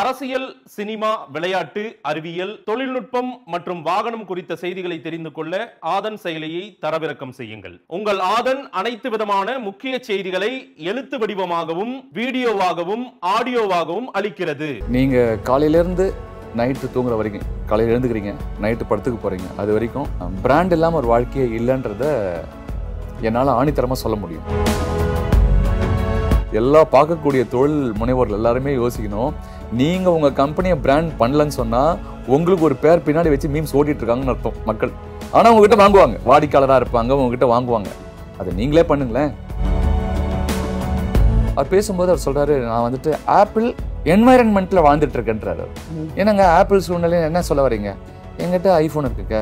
அரசியல் சினிமா விளையாட்டு அறிவியல் தொழில்நுட்பம் மற்றும் வாகனம் குறித்த செய்திகளை தெரிந்து கொள்ள ஆதன் செயலியை தரவிறக்கம் செய்யுங்கள் உங்கள் ஆதன் அனைத்து விதமான முக்கிய செய்திகளை எழுத்து வடிவமாகவும் வீடியோவாகவும் ஆடியோவாகவும் அளிக்கிறது நீங்க காலையிலிருந்து நைட்டு தூங்குற வரைக்கும் காலையில் எழுந்துக்கிறீங்க நைட்டு படத்துக்கு போறீங்க அது வரைக்கும் பிராண்ட் இல்லாமல் ஒரு வாழ்க்கையே இல்லைன்றத என்னால் ஆணித்தரமாக சொல்ல முடியும் எல்லா பார்க்கக்கூடிய தொழில் முனைவோர்கள் எல்லாருமே யோசிக்கணும் நீங்கள் உங்கள் கம்பெனியை பிராண்ட் பண்ணலன்னு சொன்னால் உங்களுக்கு ஒரு பேர் பின்னாடி வச்சு மீம்ஸ் ஓட்டிகிட்டு இருக்காங்கன்னு அர்த்தம் மக்கள் ஆனால் உங்ககிட்ட வாங்குவாங்க வாடிக்கையாளராக இருப்பாங்க உங்ககிட்ட வாங்குவாங்க அதை நீங்களே பண்ணுங்களேன் அவர் பேசும்போது அவர் சொல்கிறாரு நான் வந்துட்டு ஆப்பிள் என்வாயன்மெண்ட்டில் வாழ்ந்துட்டு இருக்கேன்றாரு ஏன்னாங்க ஆப்பிள் சூழ்நிலை என்ன சொல்ல வரீங்க எங்கிட்ட ஐஃபோன் இருக்குங்க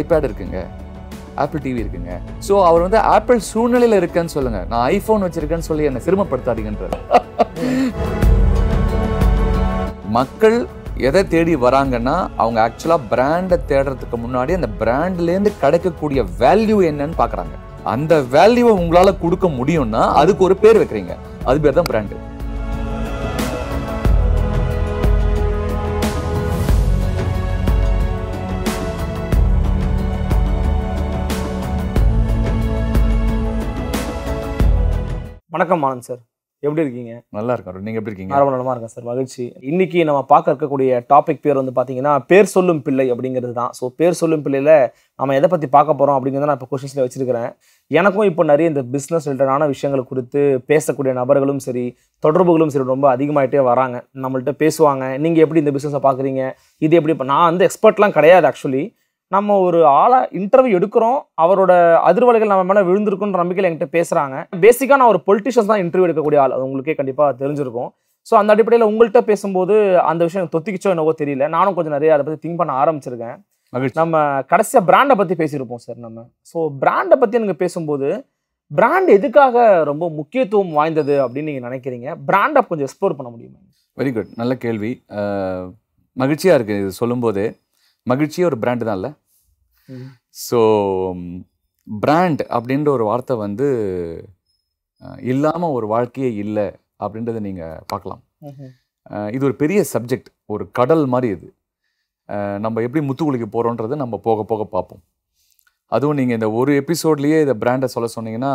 ஐபேட் இருக்குங்க ஆப்பிள் டிவி இருக்குங்க ஸோ அவர் வந்து ஆப்பிள் சூழ்நிலையில் இருக்கேன்னு சொல்லுங்கள் நான் ஐஃபோன் வச்சுருக்கேன்னு சொல்லி என்னை சிரமப்படுத்தாதீங்கன்றார் மக்கள் எதை தேடி வராங்கன்னா அவங்க ஆக்சுவலாக பிராண்டை தேடுறதுக்கு முன்னாடி அந்த பிராண்ட்லேருந்து கிடைக்கக்கூடிய வேல்யூ என்னன்னு பார்க்குறாங்க அந்த வேல்யூவை உங்களால் கொடுக்க முடியும்னா அதுக்கு ஒரு பேர் வைக்கிறீங்க அது பேர் தான் பிராண்டு வணக்கம் மாணன் சார் எப்படி இருக்கீங்க நல்லா இருக்கும் நீங்கள் எப்படி இருக்கீங்க ஆரம்ப நல்லா இருக்கேன் சார் மகிழ்ச்சி இன்னைக்கு நம்ம பார்க்க இருக்கக்கூடிய டாபிக் பேர் வந்து பார்த்தீங்கன்னா பேர் சொல்லும் பிள்ளை அப்படிங்கிறது தான் ஸோ பேர் சொல்லும் பிள்ளையில நம்ம எதை பற்றி பார்க்க போகிறோம் அப்படிங்கிறத நான் இப்போ கொஸ்டின்ஸ்ல வச்சிருக்கிறேன் எனக்கும் இப்போ நிறைய இந்த பிஸ்னஸ் ரிலேட்டடான விஷயங்கள் குறித்து பேசக்கூடிய நபர்களும் சரி தொடர்புகளும் சரி ரொம்ப அதிகமாகிட்டே வராங்க நம்மள்ட்ட பேசுவாங்க நீங்கள் எப்படி இந்த பிஸ்னஸை பார்க்குறீங்க இது எப்படி நான் வந்து எக்ஸ்பர்ட்லாம் கிடையாது ஆக்சுவலி நம்ம ஒரு ஆளை இன்டர்வியூ எடுக்கிறோம் அவரோட அதிர்வலைகள் நம்ம மேலே விழுந்திருக்குன்ற நம்பிக்கையில் என்கிட்ட பேசுகிறாங்க பேசிக்காக நான் ஒரு பொலிட்டிஷியன்ஸ் தான் இன்டர்வியூ எடுக்கக்கூடிய ஆள் அது உங்களுக்கே கண்டிப்பாக தெரிஞ்சிருக்கும் ஸோ அந்த அடிப்படையில் உங்கள்கிட்ட பேசும்போது அந்த விஷயம் தொத்திக்கிச்சோ என்னவோ தெரியல நானும் கொஞ்சம் நிறைய அதை பற்றி திங்க் பண்ண ஆரம்பிச்சிருக்கேன் நம்ம கடைசியாக பிராண்டை பற்றி பேசியிருப்போம் சார் நம்ம ஸோ பிராண்டை பற்றி எனக்கு பேசும்போது பிராண்ட் எதுக்காக ரொம்ப முக்கியத்துவம் வாய்ந்தது அப்படின்னு நீங்கள் நினைக்கிறீங்க பிராண்டை கொஞ்சம் எக்ஸ்ப்ளோர் பண்ண முடியுமா வெரி குட் நல்ல கேள்வி மகிழ்ச்சியாக இருக்குது இது சொல்லும்போதே மகிழ்ச்சியே ஒரு பிராண்டு தான் இல்லை ஸோ பிராண்ட் அப்படின்ற ஒரு வார்த்தை வந்து இல்லாமல் ஒரு வாழ்க்கையே இல்லை அப்படின்றத நீங்கள் பார்க்கலாம் இது ஒரு பெரிய சப்ஜெக்ட் ஒரு கடல் மாதிரி இது நம்ம எப்படி குளிக்க போகிறோன்றதை நம்ம போக போக பார்ப்போம் அதுவும் நீங்கள் இந்த ஒரு எபிசோட்லேயே இதை பிராண்டை சொல்ல சொன்னீங்கன்னா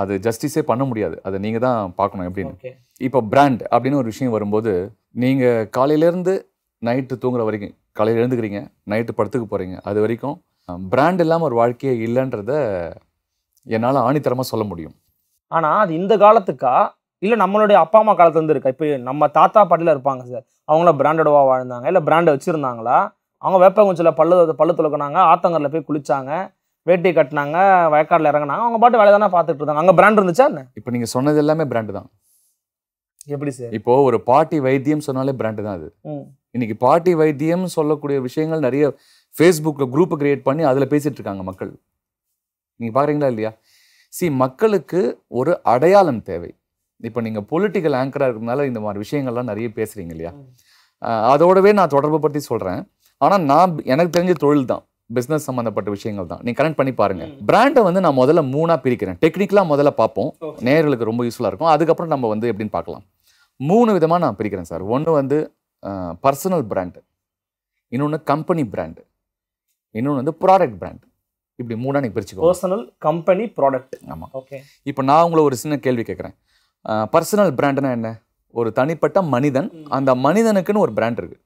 அது ஜஸ்டிஸே பண்ண முடியாது அதை நீங்கள் தான் பார்க்கணும் எப்படின்னு இப்போ பிராண்ட் அப்படின்னு ஒரு விஷயம் வரும்போது நீங்கள் காலையிலேருந்து நைட்டு தூங்குற வரைக்கும் காலையில் எழுந்துக்கிறீங்க நைட்டு படத்துக்கு போகிறீங்க அது வரைக்கும் பிராண்ட் இல்லாமல் ஒரு வாழ்க்கையே இல்லைன்றத என்னால் ஆணித்தரமாக சொல்ல முடியும் ஆனால் அது இந்த காலத்துக்கா இல்லை நம்மளுடைய அப்பா அம்மா காலத்துல இருந்து இருக்கா இப்போ நம்ம தாத்தா பாட்டில இருப்பாங்க சார் அவங்களாம் பிராண்டடவா வாழ்ந்தாங்க இல்லை பிராண்டை வச்சுருந்தாங்களா அவங்க வேப்பங்குச்சியில் பல்லு பல்லு துளக்குனாங்க ஆத்தங்கரில் போய் குளிச்சாங்க வேட்டி கட்டினாங்க வயக்காடில் இறங்கினாங்க அவங்க பாட்டு வேலை தானே பார்த்துட்டு இருந்தாங்க அங்கே பிராண்ட் இருந்துச்சா என்ன இப்போ நீங்கள் சொன்னது எல்லாமே பிராண்டு தான் எப்படி சார் இப்போ ஒரு பாட்டி வைத்தியம் சொன்னாலே பிராண்டு தான் அது இன்னைக்கு பாட்டி வைத்தியம் சொல்லக்கூடிய விஷயங்கள் நிறைய ஃபேஸ்புக்கில் குரூப்பை கிரியேட் பண்ணி அதில் பேசிட்டு இருக்காங்க மக்கள் நீங்கள் பார்க்குறீங்களா இல்லையா சி மக்களுக்கு ஒரு அடையாளம் தேவை இப்போ நீங்கள் பொலிட்டிக்கல் ஆங்கராக இருக்கிறதுனால இந்த மாதிரி விஷயங்கள்லாம் நிறைய பேசுகிறீங்க இல்லையா அதோடவே நான் தொடர்பு பற்றி சொல்கிறேன் ஆனால் நான் எனக்கு தெரிஞ்ச தொழில் தான் பிஸ்னஸ் சம்மந்தப்பட்ட விஷயங்கள் தான் நீங்கள் கனெக்ட் பண்ணி பாருங்கள் பிராண்டை வந்து நான் முதல்ல மூணாக பிரிக்கிறேன் டெக்னிக்கலாக முதல்ல பார்ப்போம் நேர்களுக்கு ரொம்ப யூஸ்ஃபுல்லாக இருக்கும் அதுக்கப்புறம் நம்ம வந்து எப்படின்னு பார்க்கலாம் மூணு விதமாக நான் பிரிக்கிறேன் சார் ஒன்று வந்து பர்சனல் பிராண்டு இன்னொன்று கம்பெனி பிராண்டு இன்னொன்று வந்து ப்ராடக்ட் பிராண்டு இப்படி மூணாக நீங்கள் பிரிச்சுக்கோ பர்சனல் கம்பெனி ப்ராடக்ட் ஆமாம் ஓகே இப்போ நான் உங்களை ஒரு சின்ன கேள்வி கேட்குறேன் பர்சனல் பிராண்டுனா என்ன ஒரு தனிப்பட்ட மனிதன் அந்த மனிதனுக்குன்னு ஒரு பிராண்ட் இருக்குது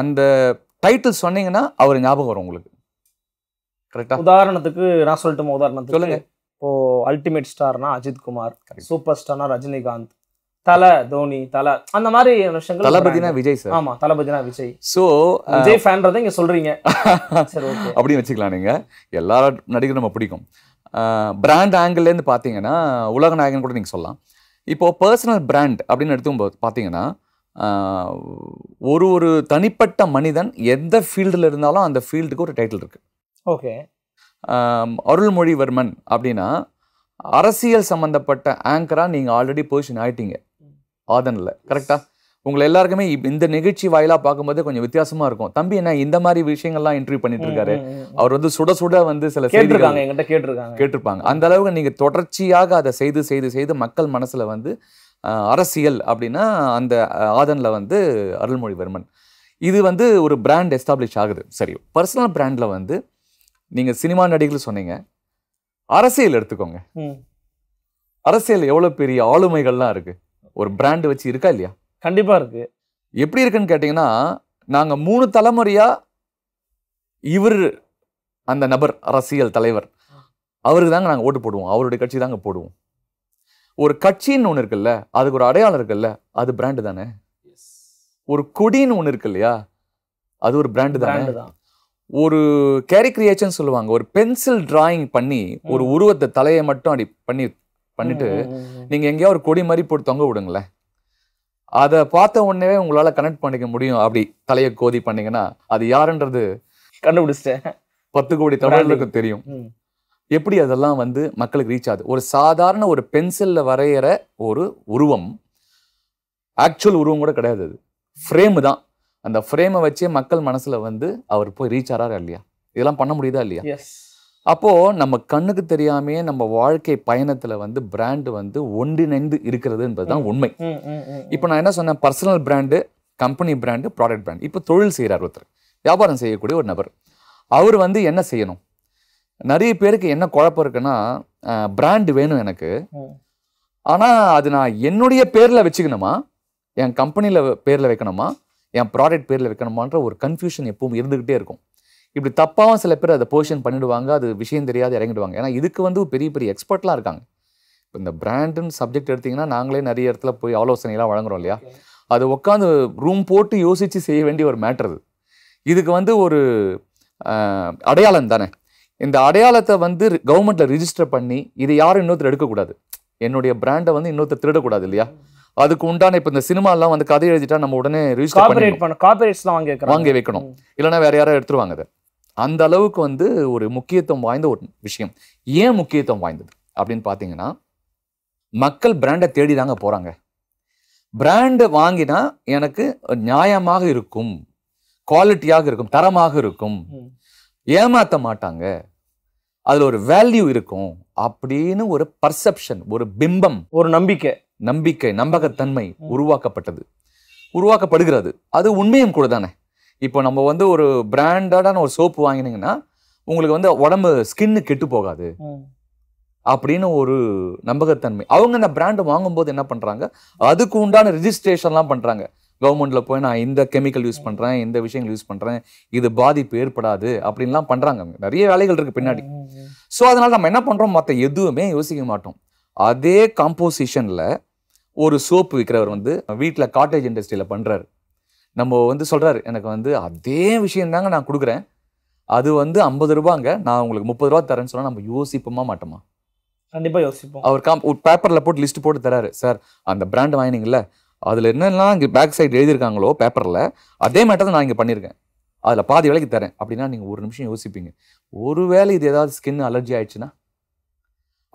அந்த டைட்டில் சொன்னீங்கன்னா அவர் ஞாபகம் வரும் உங்களுக்கு கரெக்டா உதாரணத்துக்கு நான் சொல்லட்டுமா உதாரணத்துக்கு சொல்லுங்க இப்போது அல்டிமேட் ஸ்டார்னா அஜித் குமார் சூப்பர் ஸ்டார்னா ரஜினிகாந்த் தல தோனி தல அந்த மாதிரி விஷயங்கள் தளபதினா விஜய் சார் ஆமா தளபதினா விஜய் ஸோ விஜய் ஃபேன்றதை இங்கே சொல்றீங்க சரி ஓகே அப்படின்னு வச்சுக்கலாம் நீங்க எல்லாரும் நடிகரும் நம்ம பிடிக்கும் பிராண்ட் ஆங்கிள்லேருந்து பார்த்தீங்கன்னா உலக நாயகன் கூட நீங்கள் சொல்லலாம் இப்போது பர்சனல் பிராண்ட் அப்படின்னு எடுத்துக்கும்போது பார்த்தீங்கன்னா ஒரு ஒரு தனிப்பட்ட மனிதன் எந்த ஃபீல்டில் இருந்தாலும் அந்த ஃபீல்டுக்கு ஒரு டைட்டில் இருக்குது ஓகே அருள்மொழிவர்மன் அப்படின்னா அரசியல் சம்மந்தப்பட்ட ஆங்கராக நீங்கள் ஆல்ரெடி பொசிஷன் ஆயிட்டீங்க ஆதனில் கரெக்டாக உங்களை எல்லாருக்குமே இந்த நிகழ்ச்சி வாயிலாக பார்க்கும்போது கொஞ்சம் வித்தியாசமா இருக்கும் தம்பி என்ன இந்த மாதிரி விஷயங்கள்லாம் இன்டர்வியூ பண்ணிட்டு இருக்காரு அவர் வந்து சுட சுட வந்து சில கேட்டிருக்காங்க கேட்டிருக்காங்க கேட்டிருப்பாங்க அந்த அளவுக்கு நீங்க தொடர்ச்சியாக அதை செய்து செய்து செய்து மக்கள் மனசுல வந்து அரசியல் அப்படின்னா அந்த ஆதன்ல வந்து அருள்மொழிவர்மன் இது வந்து ஒரு பிராண்ட் எஸ்டாப்ளிஷ் ஆகுது சரி பர்சனல் பிராண்ட்ல வந்து நீங்க சினிமா நடிகர்கள் சொன்னீங்க அரசியல் எடுத்துக்கோங்க அரசியல் எவ்வளோ பெரிய ஆளுமைகள்லாம் இருக்குது ஒரு பிராண்டு வச்சு இருக்கா இல்லையா கண்டிப்பாக இருக்குது எப்படி இருக்குன்னு கேட்டிங்கன்னா நாங்கள் மூணு தலைமுறையாக இவர் அந்த நபர் அரசியல் தலைவர் அவருக்கு தாங்க நாங்கள் ஓட்டு போடுவோம் அவருடைய கட்சி தாங்க போடுவோம் ஒரு கட்சின்னு ஒன்று இருக்குல்ல அதுக்கு ஒரு அடையாளம் இருக்குல்ல அது பிராண்டு தானே ஒரு கொடின்னு ஒன்று இருக்கு இல்லையா அது ஒரு பிராண்டு தானே ஒரு கேரி கிரியேஷன் சொல்லுவாங்க ஒரு பென்சில் டிராயிங் பண்ணி ஒரு உருவத்தை தலையை மட்டும் அப்படி பண்ணி பண்ணிட்டு நீங்கள் எங்கேயோ ஒரு கொடி மாதிரி போட்டு தொங்க விடுங்களேன் அதை பார்த்த உடனே உங்களால் கனெக்ட் பண்ணிக்க முடியும் அப்படி தலையை கோதி பண்ணீங்கன்னா அது யாருன்றது கண்டுபிடிச்சிட்டேன் பத்து கோடி தமிழர்களுக்கு தெரியும் எப்படி அதெல்லாம் வந்து மக்களுக்கு ரீச் ஆகுது ஒரு சாதாரண ஒரு பென்சிலில் வரைகிற ஒரு உருவம் ஆக்சுவல் உருவம் கூட கிடையாது அது ஃப்ரேமு தான் அந்த ஃப்ரேமை வச்சே மக்கள் மனசில் வந்து அவர் போய் ரீச் ஆறாரா இல்லையா இதெல்லாம் பண்ண முடியுதா இல்லையா அப்போது நம்ம கண்ணுக்கு தெரியாமையே நம்ம வாழ்க்கை பயணத்தில் வந்து பிராண்டு வந்து ஒன்றிணைந்து இருக்கிறது என்பது தான் உண்மை இப்போ நான் என்ன சொன்னேன் personal brand company brand product brand இப்போ தொழில் செய்கிறார் ஒருத்தர் வியாபாரம் செய்யக்கூடிய ஒரு நபர் அவர் வந்து என்ன செய்யணும் நிறைய பேருக்கு என்ன குழப்பம் இருக்குன்னா பிராண்டு வேணும் எனக்கு ஆனால் அது நான் என்னுடைய பேரில் வச்சுக்கணுமா என் கம்பெனியில் பேரில் வைக்கணுமா என் ப்ராடக்ட் பேரில் வைக்கணுமான்ற ஒரு கன்ஃபியூஷன் எப்பவும் இருந்துக்கிட்டே இருக்கும் இப்படி தப்பாகவும் சில பேர் அதை போர்ஷன் பண்ணிடுவாங்க அது விஷயம் தெரியாது இறங்கிடுவாங்க ஏன்னா இதுக்கு வந்து பெரிய பெரிய எக்ஸ்பர்ட்லாம் இருக்காங்க இப்போ இந்த பிராண்டுன்னு சப்ஜெக்ட் எடுத்திங்கன்னா நாங்களே நிறைய இடத்துல போய் ஆலோசனைலாம் வழங்குறோம் இல்லையா அது உட்காந்து ரூம் போட்டு யோசித்து செய்ய வேண்டிய ஒரு மேட்ரு அது இதுக்கு வந்து ஒரு அடையாளம் தானே இந்த அடையாளத்தை வந்து கவர்மெண்ட்டில் ரிஜிஸ்டர் பண்ணி இதை யாரும் இன்னொருத்தர் எடுக்கக்கூடாது என்னுடைய பிராண்டை வந்து இன்னொருத்தர் திருடக்கூடாது இல்லையா அதுக்கு உண்டான இப்போ இந்த சினிமாலாம் வந்து கதை எழுதிட்டா நம்ம உடனே ரிஜிஸ்டர் வாங்கி வைக்கணும் இல்லைன்னா வேற யாரும் எடுத்துருவாங்க அதை அந்த அளவுக்கு வந்து ஒரு முக்கியத்துவம் வாய்ந்த ஒரு விஷயம் ஏன் முக்கியத்துவம் வாய்ந்தது அப்படின்னு பார்த்தீங்கன்னா மக்கள் பிராண்டை தேடி தாங்க போகிறாங்க பிராண்டை வாங்கினா எனக்கு நியாயமாக இருக்கும் குவாலிட்டியாக இருக்கும் தரமாக இருக்கும் ஏமாற்ற மாட்டாங்க அதில் ஒரு வேல்யூ இருக்கும் அப்படின்னு ஒரு பர்செப்ஷன் ஒரு பிம்பம் ஒரு நம்பிக்கை நம்பிக்கை நம்பகத்தன்மை உருவாக்கப்பட்டது உருவாக்கப்படுகிறது அது உண்மையும் கூட தானே இப்போ நம்ம வந்து ஒரு பிராண்டடான ஒரு சோப்பு வாங்கினீங்கன்னா உங்களுக்கு வந்து உடம்பு ஸ்கின்னு கெட்டு போகாது அப்படின்னு ஒரு நம்பகத்தன்மை அவங்க இந்த பிராண்ட் வாங்கும்போது என்ன பண்ணுறாங்க அதுக்கு உண்டான ரிஜிஸ்ட்ரேஷன்லாம் பண்ணுறாங்க கவர்மெண்ட்டில் போய் நான் இந்த கெமிக்கல் யூஸ் பண்ணுறேன் இந்த விஷயங்கள் யூஸ் பண்ணுறேன் இது பாதிப்பு ஏற்படாது அப்படின்லாம் பண்ணுறாங்க நிறைய வேலைகள் இருக்குது பின்னாடி ஸோ அதனால் நம்ம என்ன பண்ணுறோம் மற்ற எதுவுமே யோசிக்க மாட்டோம் அதே காம்போசிஷனில் ஒரு சோப்பு விற்கிறவர் வந்து வீட்டில் காட்டேஜ் இண்டஸ்ட்ரியில் பண்ணுறாரு நம்ம வந்து சொல்கிறாரு எனக்கு வந்து அதே விஷயந்தாங்க நான் கொடுக்குறேன் அது வந்து ஐம்பது ரூபாங்க நான் உங்களுக்கு முப்பது ரூபா தரேன்னு சொன்னால் நம்ம யோசிப்போமா மாட்டோமா கண்டிப்பாக யோசிப்போம் அவர் காம் பேப்பரில் போட்டு லிஸ்ட் போட்டு தராரு சார் அந்த பிராண்ட் வாங்கினீங்கல்ல அதில் என்னெல்லாம் இங்கே பேக் சைடு எழுதியிருக்காங்களோ பேப்பரில் அதே மேட்டர் தான் நான் இங்கே பண்ணியிருக்கேன் அதில் பாதி வேலைக்கு தரேன் அப்படின்னா நீங்கள் ஒரு நிமிஷம் யோசிப்பீங்க ஒரு வேளை இது ஏதாவது ஸ்கின் அலர்ஜி ஆயிடுச்சுன்னா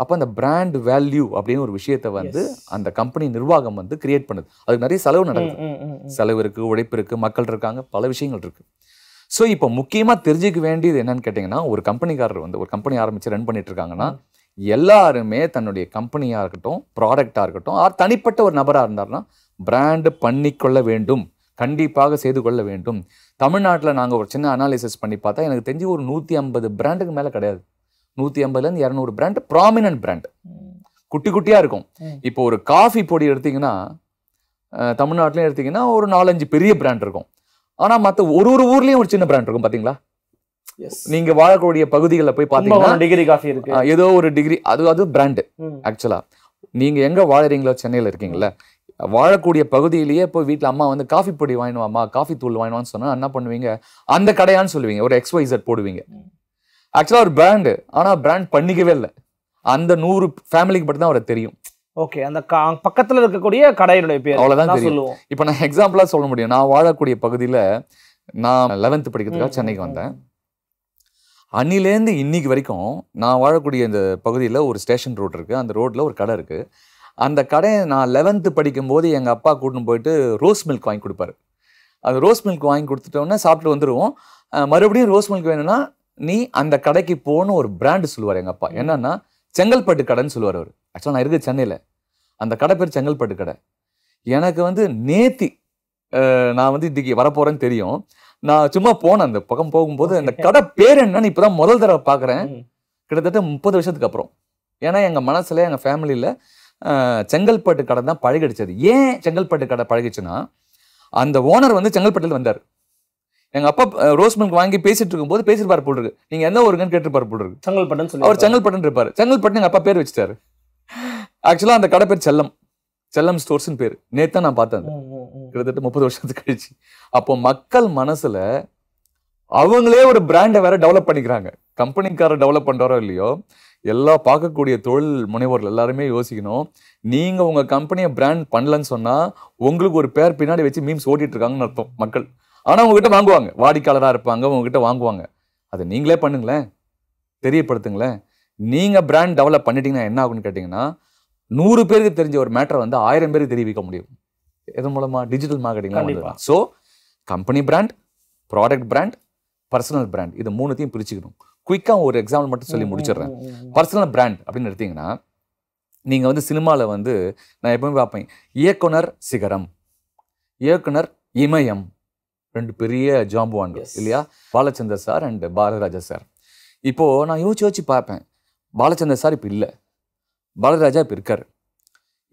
அப்போ அந்த பிராண்ட் வேல்யூ அப்படின்னு ஒரு விஷயத்தை வந்து அந்த கம்பெனி நிர்வாகம் வந்து கிரியேட் பண்ணுது அதுக்கு நிறைய செலவு நடக்குது செலவு இருக்குது உழைப்பு இருக்குது மக்கள் இருக்காங்க பல விஷயங்கள் இருக்குது ஸோ இப்போ முக்கியமாக தெரிஞ்சுக்க வேண்டியது என்னன்னு கேட்டிங்கன்னா ஒரு கம்பெனிக்காரர் வந்து ஒரு கம்பெனி ஆரம்பித்து ரன் பண்ணிட்டு இருக்காங்கன்னா எல்லாருமே தன்னுடைய கம்பெனியாக இருக்கட்டும் ப்ராடக்டாக இருக்கட்டும் ஆர் தனிப்பட்ட ஒரு நபராக இருந்தார்னா பிராண்டு பண்ணிக்கொள்ள வேண்டும் கண்டிப்பாக செய்து கொள்ள வேண்டும் தமிழ்நாட்டில் நாங்கள் ஒரு சின்ன அனாலிசிஸ் பண்ணி பார்த்தா எனக்கு தெரிஞ்சு ஒரு நூற்றி ஐம்பது பிராண்டுக்கு மேலே கிடையாது நூற்றி ஐம்பதுலேருந்து இரநூறு பிராண்ட் ப்ராமினன்ட் பிராண்ட் குட்டி குட்டியாக இருக்கும் இப்போ ஒரு காஃபி பொடி எடுத்திங்கன்னா தமிழ்நாட்டிலையும் எடுத்திங்கன்னா ஒரு நாலஞ்சு பெரிய பிராண்ட் இருக்கும் ஆனால் மற்ற ஒரு ஒரு ஊர்லேயும் ஒரு சின்ன பிராண்ட் இருக்கும் பார்த்தீங்களா நீங்க வாழக்கூடிய பகுதிகளில் போய் பார்த்தீங்கன்னா டிகிரி காஃபி இருக்கு ஏதோ ஒரு டிகிரி அது அது பிராண்டு ஆக்சுவலா நீங்க எங்க வாழறீங்களோ சென்னையில் இருக்கீங்களா வாழக்கூடிய பகுதியிலேயே போய் வீட்டில் அம்மா வந்து காஃபி பொடி அம்மா காஃபி தூள் வாங்கினோம்னு சொன்னா என்ன பண்ணுவீங்க அந்த கடையான்னு சொல்லுவீங்க ஒரு எக்ஸ்பைசர் போடுவீங்க ஆக்சுவலாக ஒரு பிராண்டு ஆனால் பிராண்ட் பண்ணிக்கவே இல்லை அந்த நூறு ஃபேமிலிக்கு மட்டும் தான் அவரை தெரியும் ஓகே அந்த பக்கத்தில் இருக்கக்கூடிய கடையினுடைய பேர் அவ்வளோதான் தெரியும் இப்போ நான் எக்ஸாம்பிளாக சொல்ல முடியும் நான் வாழக்கூடிய பகுதியில் நான் லெவன்த்து படிக்கிறதுக்காக சென்னைக்கு வந்தேன் அன்னிலேருந்து இன்னைக்கு வரைக்கும் நான் வாழக்கூடிய இந்த பகுதியில் ஒரு ஸ்டேஷன் ரோட் இருக்குது அந்த ரோட்டில் ஒரு கடை இருக்குது அந்த கடையை நான் லெவன்த்து படிக்கும்போது எங்கள் அப்பா கூட்டின்னு போயிட்டு ரோஸ் மில்க் வாங்கி கொடுப்பாரு அது ரோஸ் மில்க் வாங்கி கொடுத்துட்டோன்னே சாப்பிட்டு வந்துடுவோம் மறுபடியும் ரோஸ் மில்க் வேணும்னா நீ அந்த கடைக்கு போகணும் ஒரு பிராண்டு சொல்லுவார் எங்கள் அப்பா என்னன்னா செங்கல்பட்டு கடைன்னு சொல்லுவார் அவர் ஆக்சுவலாக நான் இருக்குது சென்னையில் அந்த கடை பேர் செங்கல்பட்டு கடை எனக்கு வந்து நேத்தி நான் வந்து இன்றைக்கி வரப்போகிறேன்னு தெரியும் நான் சும்மா போனேன் அந்த பக்கம் போகும்போது அந்த கடை பேர் என்னன்னு இப்போ தான் முதல் தடவை பார்க்குறேன் கிட்டத்தட்ட முப்பது வருஷத்துக்கு அப்புறம் ஏன்னா எங்கள் மனசில் எங்கள் ஃபேமிலியில் செங்கல்பட்டு கடை தான் பழகிடுச்சது ஏன் செங்கல்பட்டு கடை பழகிச்சுன்னா அந்த ஓனர் வந்து செங்கல்பட்டுல வந்தார் எங்கள் அப்பா ரோஸ் மில்க் வாங்கி பேசிட்டு இருக்கும்போது பேசிருப்பார் போல் இருக்கு நீங்கள் என்ன ஒருங்கன்னு கேட்டிருப்பார் போல் இருக்கு செங்கல்பட்டன் சொல்லி அவர் செங்கல்பட்டன் இருப்பார் செங்கல்பட்டன் எங்கள் அப்பா பேர் வச்சுட்டாரு ஆக்சுவலாக அந்த கடை பேர் செல்லம் செல்லம் ஸ்டோர்ஸ்னு பேர் நேத்தான் நான் பார்த்தேன் கிட்டத்தட்ட முப்பது வருஷத்துக்கு கழிச்சு அப்போ மக்கள் மனசில் அவங்களே ஒரு பிராண்டை வேற டெவலப் பண்ணிக்கிறாங்க கம்பெனிக்கார டெவலப் பண்ணுறாரோ இல்லையோ எல்லா பார்க்கக்கூடிய தொழில் முனைவோர்கள் எல்லாருமே யோசிக்கணும் நீங்கள் உங்கள் கம்பெனியை பிராண்ட் பண்ணலன்னு சொன்னால் உங்களுக்கு ஒரு பேர் பின்னாடி வச்சு மீம்ஸ் ஓட்டிகிட்டு இருக்காங்கன்னு அர்த்தம் மக்கள் ஆனால் உங்ககிட்ட வாங்குவாங்க வாடிக்கையாளராக இருப்பாங்க உங்ககிட்ட வாங்குவாங்க அதை நீங்களே பண்ணுங்களேன் தெரியப்படுத்துங்களேன் நீங்கள் பிராண்ட் டெவலப் பண்ணிட்டீங்கன்னா என்ன ஆகுன்னு கேட்டிங்கன்னா நூறு பேருக்கு தெரிஞ்ச ஒரு மேட்டரை வந்து ஆயிரம் பேருக்கு தெரிவிக்க முடியும் இதன் மூலமாக டிஜிட்டல் மார்க்கெட்டிங்லாம் so company brand product brand personal brand இது மூணுத்தையும் பிரிச்சுக்கணும் குயிக்காக ஒரு எக்ஸாம்பிள் மட்டும் சொல்லி முடிச்சிடுறேன் பர்சனல் பிராண்ட் அப்படின்னு எடுத்தீங்கன்னா நீங்கள் வந்து சினிமாவில் வந்து நான் எப்பவுமே பார்ப்பேன் இயக்குனர் சிகரம் இயக்குனர் இமயம் ரெண்டு பெரிய ஜாம்புவான்கள் இல்லையா Balachander sir and Balaraja sir இப்போது நான் யோசிச்சு யோசிச்சு பார்ப்பேன் பாலச்சந்தர் சார் இப்போ இல்லை பாலராஜா இப்போ இருக்கார்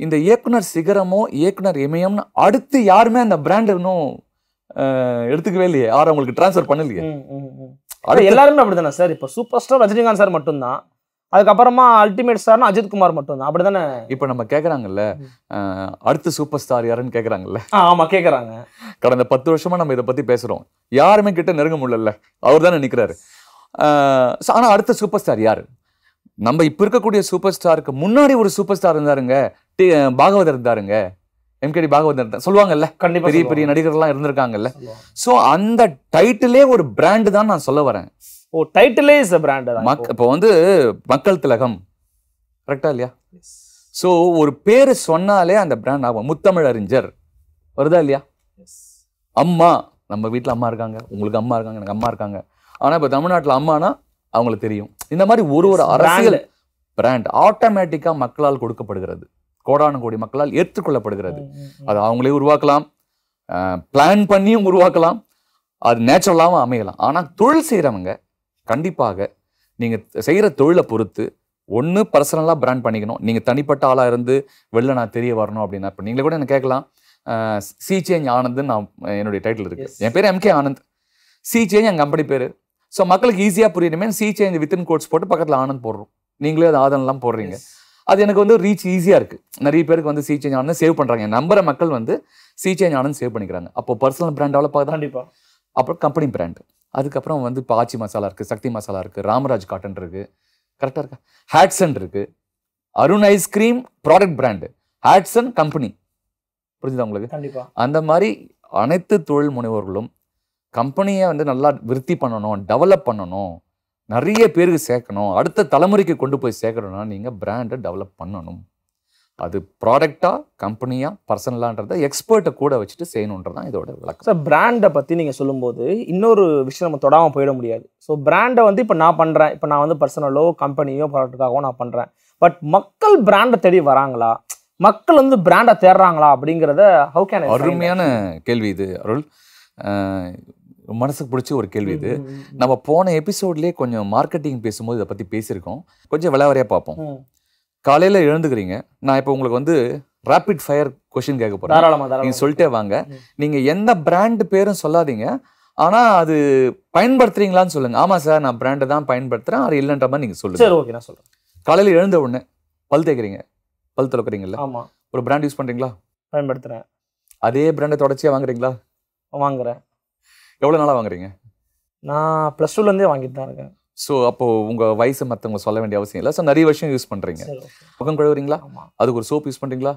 இந்த இயக்குனர் சிகரமோ இயக்குனர் இமயம்னு அடுத்து யாருமே அந்த பிராண்ட் இன்னும் எடுத்துக்கவே இல்லையே யாரும் அவங்களுக்கு டிரான்ஸ்ஃபர் பண்ணலையே அது எல்லாருமே அப்படிதானே சார் இப்போ சூப்பர் ஸ்டார் ரஜினிகாந்த் சார் மட்டும்தான் அதுக்கப்புறமா அல்டிமேட் ஸ்டார்னா அஜித் குமார் மட்டும் தான் அப்படி தானே இப்போ நம்ம கேட்குறாங்கல்ல அடுத்த சூப்பர் ஸ்டார் யாருன்னு கேட்குறாங்கல்ல ஆமாம் கேட்குறாங்க கடந்த பத்து வருஷமாக நம்ம இதை பற்றி பேசுகிறோம் யாருமே கிட்ட நெருங்க முடியல அவர் தானே நிற்கிறாரு ஆனால் அடுத்த சூப்பர் ஸ்டார் யார் நம்ம இப்போ இருக்கக்கூடிய சூப்பர் ஸ்டாருக்கு முன்னாடி ஒரு சூப்பர் ஸ்டார் இருந்தாருங்க டி பாகவதர் இருந்தாருங்க எம்கேடி பாகவதர் இருந்தார் சொல்லுவாங்கல்ல கண்டிப்பாக பெரிய பெரிய நடிகர்லாம் இருந்திருக்காங்கல்ல ஸோ அந்த டைட்டிலே ஒரு பிராண்டு தான் நான் சொல்ல வரேன் ஓ டைட்டிலே இஸ் பிராண்ட் மக் இப்போ வந்து மக்கள் திலகம் கரெக்டா இல்லையா ஸோ ஒரு பேர் சொன்னாலே அந்த பிராண்ட் ஆகும் முத்தமிழ் அறிஞர் வருதா இல்லையா அம்மா நம்ம வீட்டில் அம்மா இருக்காங்க உங்களுக்கு அம்மா இருக்காங்க எனக்கு அம்மா இருக்காங்க ஆனால் இப்போ தமிழ்நாட்டில் அம்மானா அவங்களுக்கு தெரியும் இந்த மாதிரி ஒரு ஒரு அரசியல் பிராண்ட் ஆட்டோமேட்டிக்காக மக்களால் கொடுக்கப்படுகிறது கோடான கோடி மக்களால் ஏற்றுக்கொள்ளப்படுகிறது அது அவங்களே உருவாக்கலாம் பிளான் பண்ணியும் உருவாக்கலாம் அது நேச்சுரலாகவும் அமையலாம் ஆனால் தொழில் செய்கிறவங்க கண்டிப்பாக நீங்கள் செய்கிற தொழிலை பொறுத்து ஒன்று பர்சனலாக பிராண்ட் பண்ணிக்கணும் நீங்கள் தனிப்பட்ட ஆளாக இருந்து வெளில நான் தெரிய வரணும் அப்படின்னா இப்போ நீங்களே கூட எனக்கு கேட்கலாம் சி சேஞ்ச் ஆனந்த்னு நான் என்னுடைய டைட்டில் இருக்குது என் பேர் எம்கே ஆனந்த் சி சேஞ்ச் என் கம்பெனி பேர் ஸோ மக்களுக்கு ஈஸியாக புரியணுமே சி சேஞ்ச் வித்தின் கோட்ஸ் போட்டு பக்கத்தில் ஆனந்த் போடுறோம் நீங்களே அது ஆதனெலாம் போடுறீங்க அது எனக்கு வந்து ரீச் ஈஸியாக இருக்குது நிறைய பேருக்கு வந்து சி சேஞ்ச் ஆனந்த் சேவ் பண்ணுறாங்க என் நம்புற மக்கள் வந்து சி சேஞ்ச் ஆனந்த் சேவ் பண்ணிக்கிறாங்க அப்போ பர்சனல் பிராண்டாவில் பார்த்தா கண்டிப்பாக அப்புறம் கம்பெனி பிராண்ட் அதுக்கப்புறம் வந்து பாச்சி மசாலா இருக்குது சக்தி மசாலா இருக்குது ராமராஜ் காட்டன் இருக்குது கரெக்டாக இருக்கா ஹேட்ஸன் இருக்குது Arun ice cream product brand Hatsun company புரிஞ்சுதா உங்களுக்கு கண்டிப்பாக அந்த மாதிரி அனைத்து தொழில் முனைவோர்களும் கம்பெனியை வந்து நல்லா விருத்தி பண்ணணும் டெவலப் பண்ணணும் நிறைய பேருக்கு சேர்க்கணும் அடுத்த தலைமுறைக்கு கொண்டு போய் சேர்க்கணும்னா நீங்கள் பிராண்டை டெவலப் பண்ணணும் அது ப்ராடக்டா கம்பெனியாக பர்சனலான்றத எக்ஸ்பர்ட்டை கூட வச்சுட்டு செய்யணுன்றது தான் இதோட விளக்கம் சார் பிராண்டை பற்றி நீங்கள் சொல்லும்போது இன்னொரு விஷயம் நம்ம தொடாமல் போயிட முடியாது ஸோ பிராண்டை வந்து இப்போ நான் பண்ணுறேன் இப்போ நான் வந்து பர்சனலோ கம்பெனியோ ப்ராடக்ட்டுக்காகவோ நான் பண்ணுறேன் பட் மக்கள் பிராண்டை தேடி வராங்களா மக்கள் வந்து பிராண்டை தேடுறாங்களா அப்படிங்கிறத ஹவு கேன் அருமையான கேள்வி இது அருள் மனசுக்கு பிடிச்ச ஒரு கேள்வி இது நம்ம போன எபிசோட்லேயே கொஞ்சம் மார்க்கெட்டிங் பேசும்போது இதை பற்றி பேசியிருக்கோம் கொஞ்சம் விளையாடையாக பார்ப்போம் காலையில் எழுந்துக்கிறீங்க நான் இப்போ உங்களுக்கு வந்து ரேபிட் ஃபயர் கொஷின் கேட்க போகிறேன் நீங்கள் சொல்லிட்டே வாங்க நீங்கள் எந்த பிராண்டு பேரும் சொல்லாதீங்க ஆனால் அது பயன்படுத்துறீங்களான்னு சொல்லுங்கள் ஆமாம் சார் நான் பிராண்டை தான் பயன்படுத்துகிறேன் அது இல்லைன்ற மாதிரி நீங்கள் சொல்லுங்கள் சரி ஓகே நான் சொல்கிறேன் காலையில் எழுந்த உடனே பல் தேய்க்கிறீங்க பல் துளக்குறீங்களா ஆமாம் ஒரு பிராண்ட் யூஸ் பண்ணுறீங்களா பயன்படுத்துகிறேன் அதே பிராண்டை தொடர்ச்சியாக வாங்குறீங்களா வாங்குறேன் எவ்வளோ நாளாக வாங்குறீங்க நான் ப்ளஸ் டூலேருந்தே வாங்கிட்டு தான் இருக்கேன் ஸோ அப்போது உங்கள் வயசு மற்றவங்க சொல்ல வேண்டிய அவசியம் இல்லை ஸோ நிறைய விஷயம் யூஸ் பண்ணுறீங்க முகம் கழுவுறீங்களா அதுக்கு ஒரு சோப் யூஸ் பண்ணுறீங்களா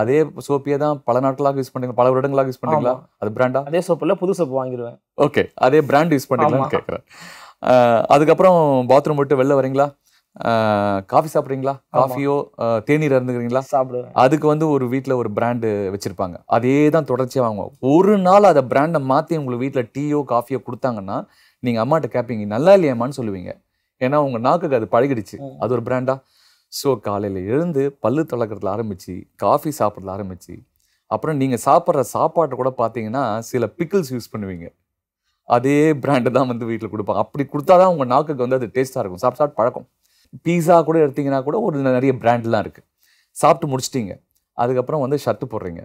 அதே சோப்பியே தான் பல நாட்களாக யூஸ் பண்ணுறீங்க பல வருடங்களாக யூஸ் பண்ணுறீங்களா அது பிராண்டா அதே சோப் இல்லை புது சோப் வாங்கிடுவேன் ஓகே அதே பிராண்ட் யூஸ் பண்ணுறீங்களான்னு கேட்குறேன் அதுக்கப்புறம் பாத்ரூம் விட்டு வெளில வரீங்களா காஃபி சாப்பிட்றீங்களா காஃபியோ தேநீர் இருந்துக்கிறீங்களா சாப்பிடுவேன் அதுக்கு வந்து ஒரு வீட்டில் ஒரு பிராண்டு வச்சுருப்பாங்க அதே தான் தொடர்ச்சியாக வாங்குவோம் ஒரு நாள் அதை பிராண்டை மாற்றி உங்களுக்கு வீட்டில் டீயோ காஃபியோ கொடுத்தாங்கன்னா நீங்கள் அம்மாட்ட கேட்பீங்க நல்லா இல்லையாமான்னு சொல்லுவீங்க ஏன்னா உங்கள் நாக்குக்கு அது பழகிடுச்சு அது ஒரு பிராண்டா ஸோ காலையில் எழுந்து பல்லு துளக்கிறதுல ஆரம்பிச்சு காஃபி சாப்பிட்றதுல ஆரம்பிச்சு அப்புறம் நீங்கள் சாப்பிட்ற சாப்பாட்டை கூட பார்த்தீங்கன்னா சில பிக்கிள்ஸ் யூஸ் பண்ணுவீங்க அதே பிராண்டு தான் வந்து வீட்டில் கொடுப்பாங்க அப்படி கொடுத்தா தான் உங்கள் நாக்குக்கு வந்து அது டேஸ்ட்டாக இருக்கும் சாப்பிட்டு சாப்பிட்டு பழக்கம் பீஸா கூட எடுத்திங்கன்னா கூட ஒரு நிறைய பிராண்ட்லாம் இருக்குது சாப்பிட்டு முடிச்சிட்டிங்க அதுக்கப்புறம் வந்து ஷர்ட்டு போடுறீங்க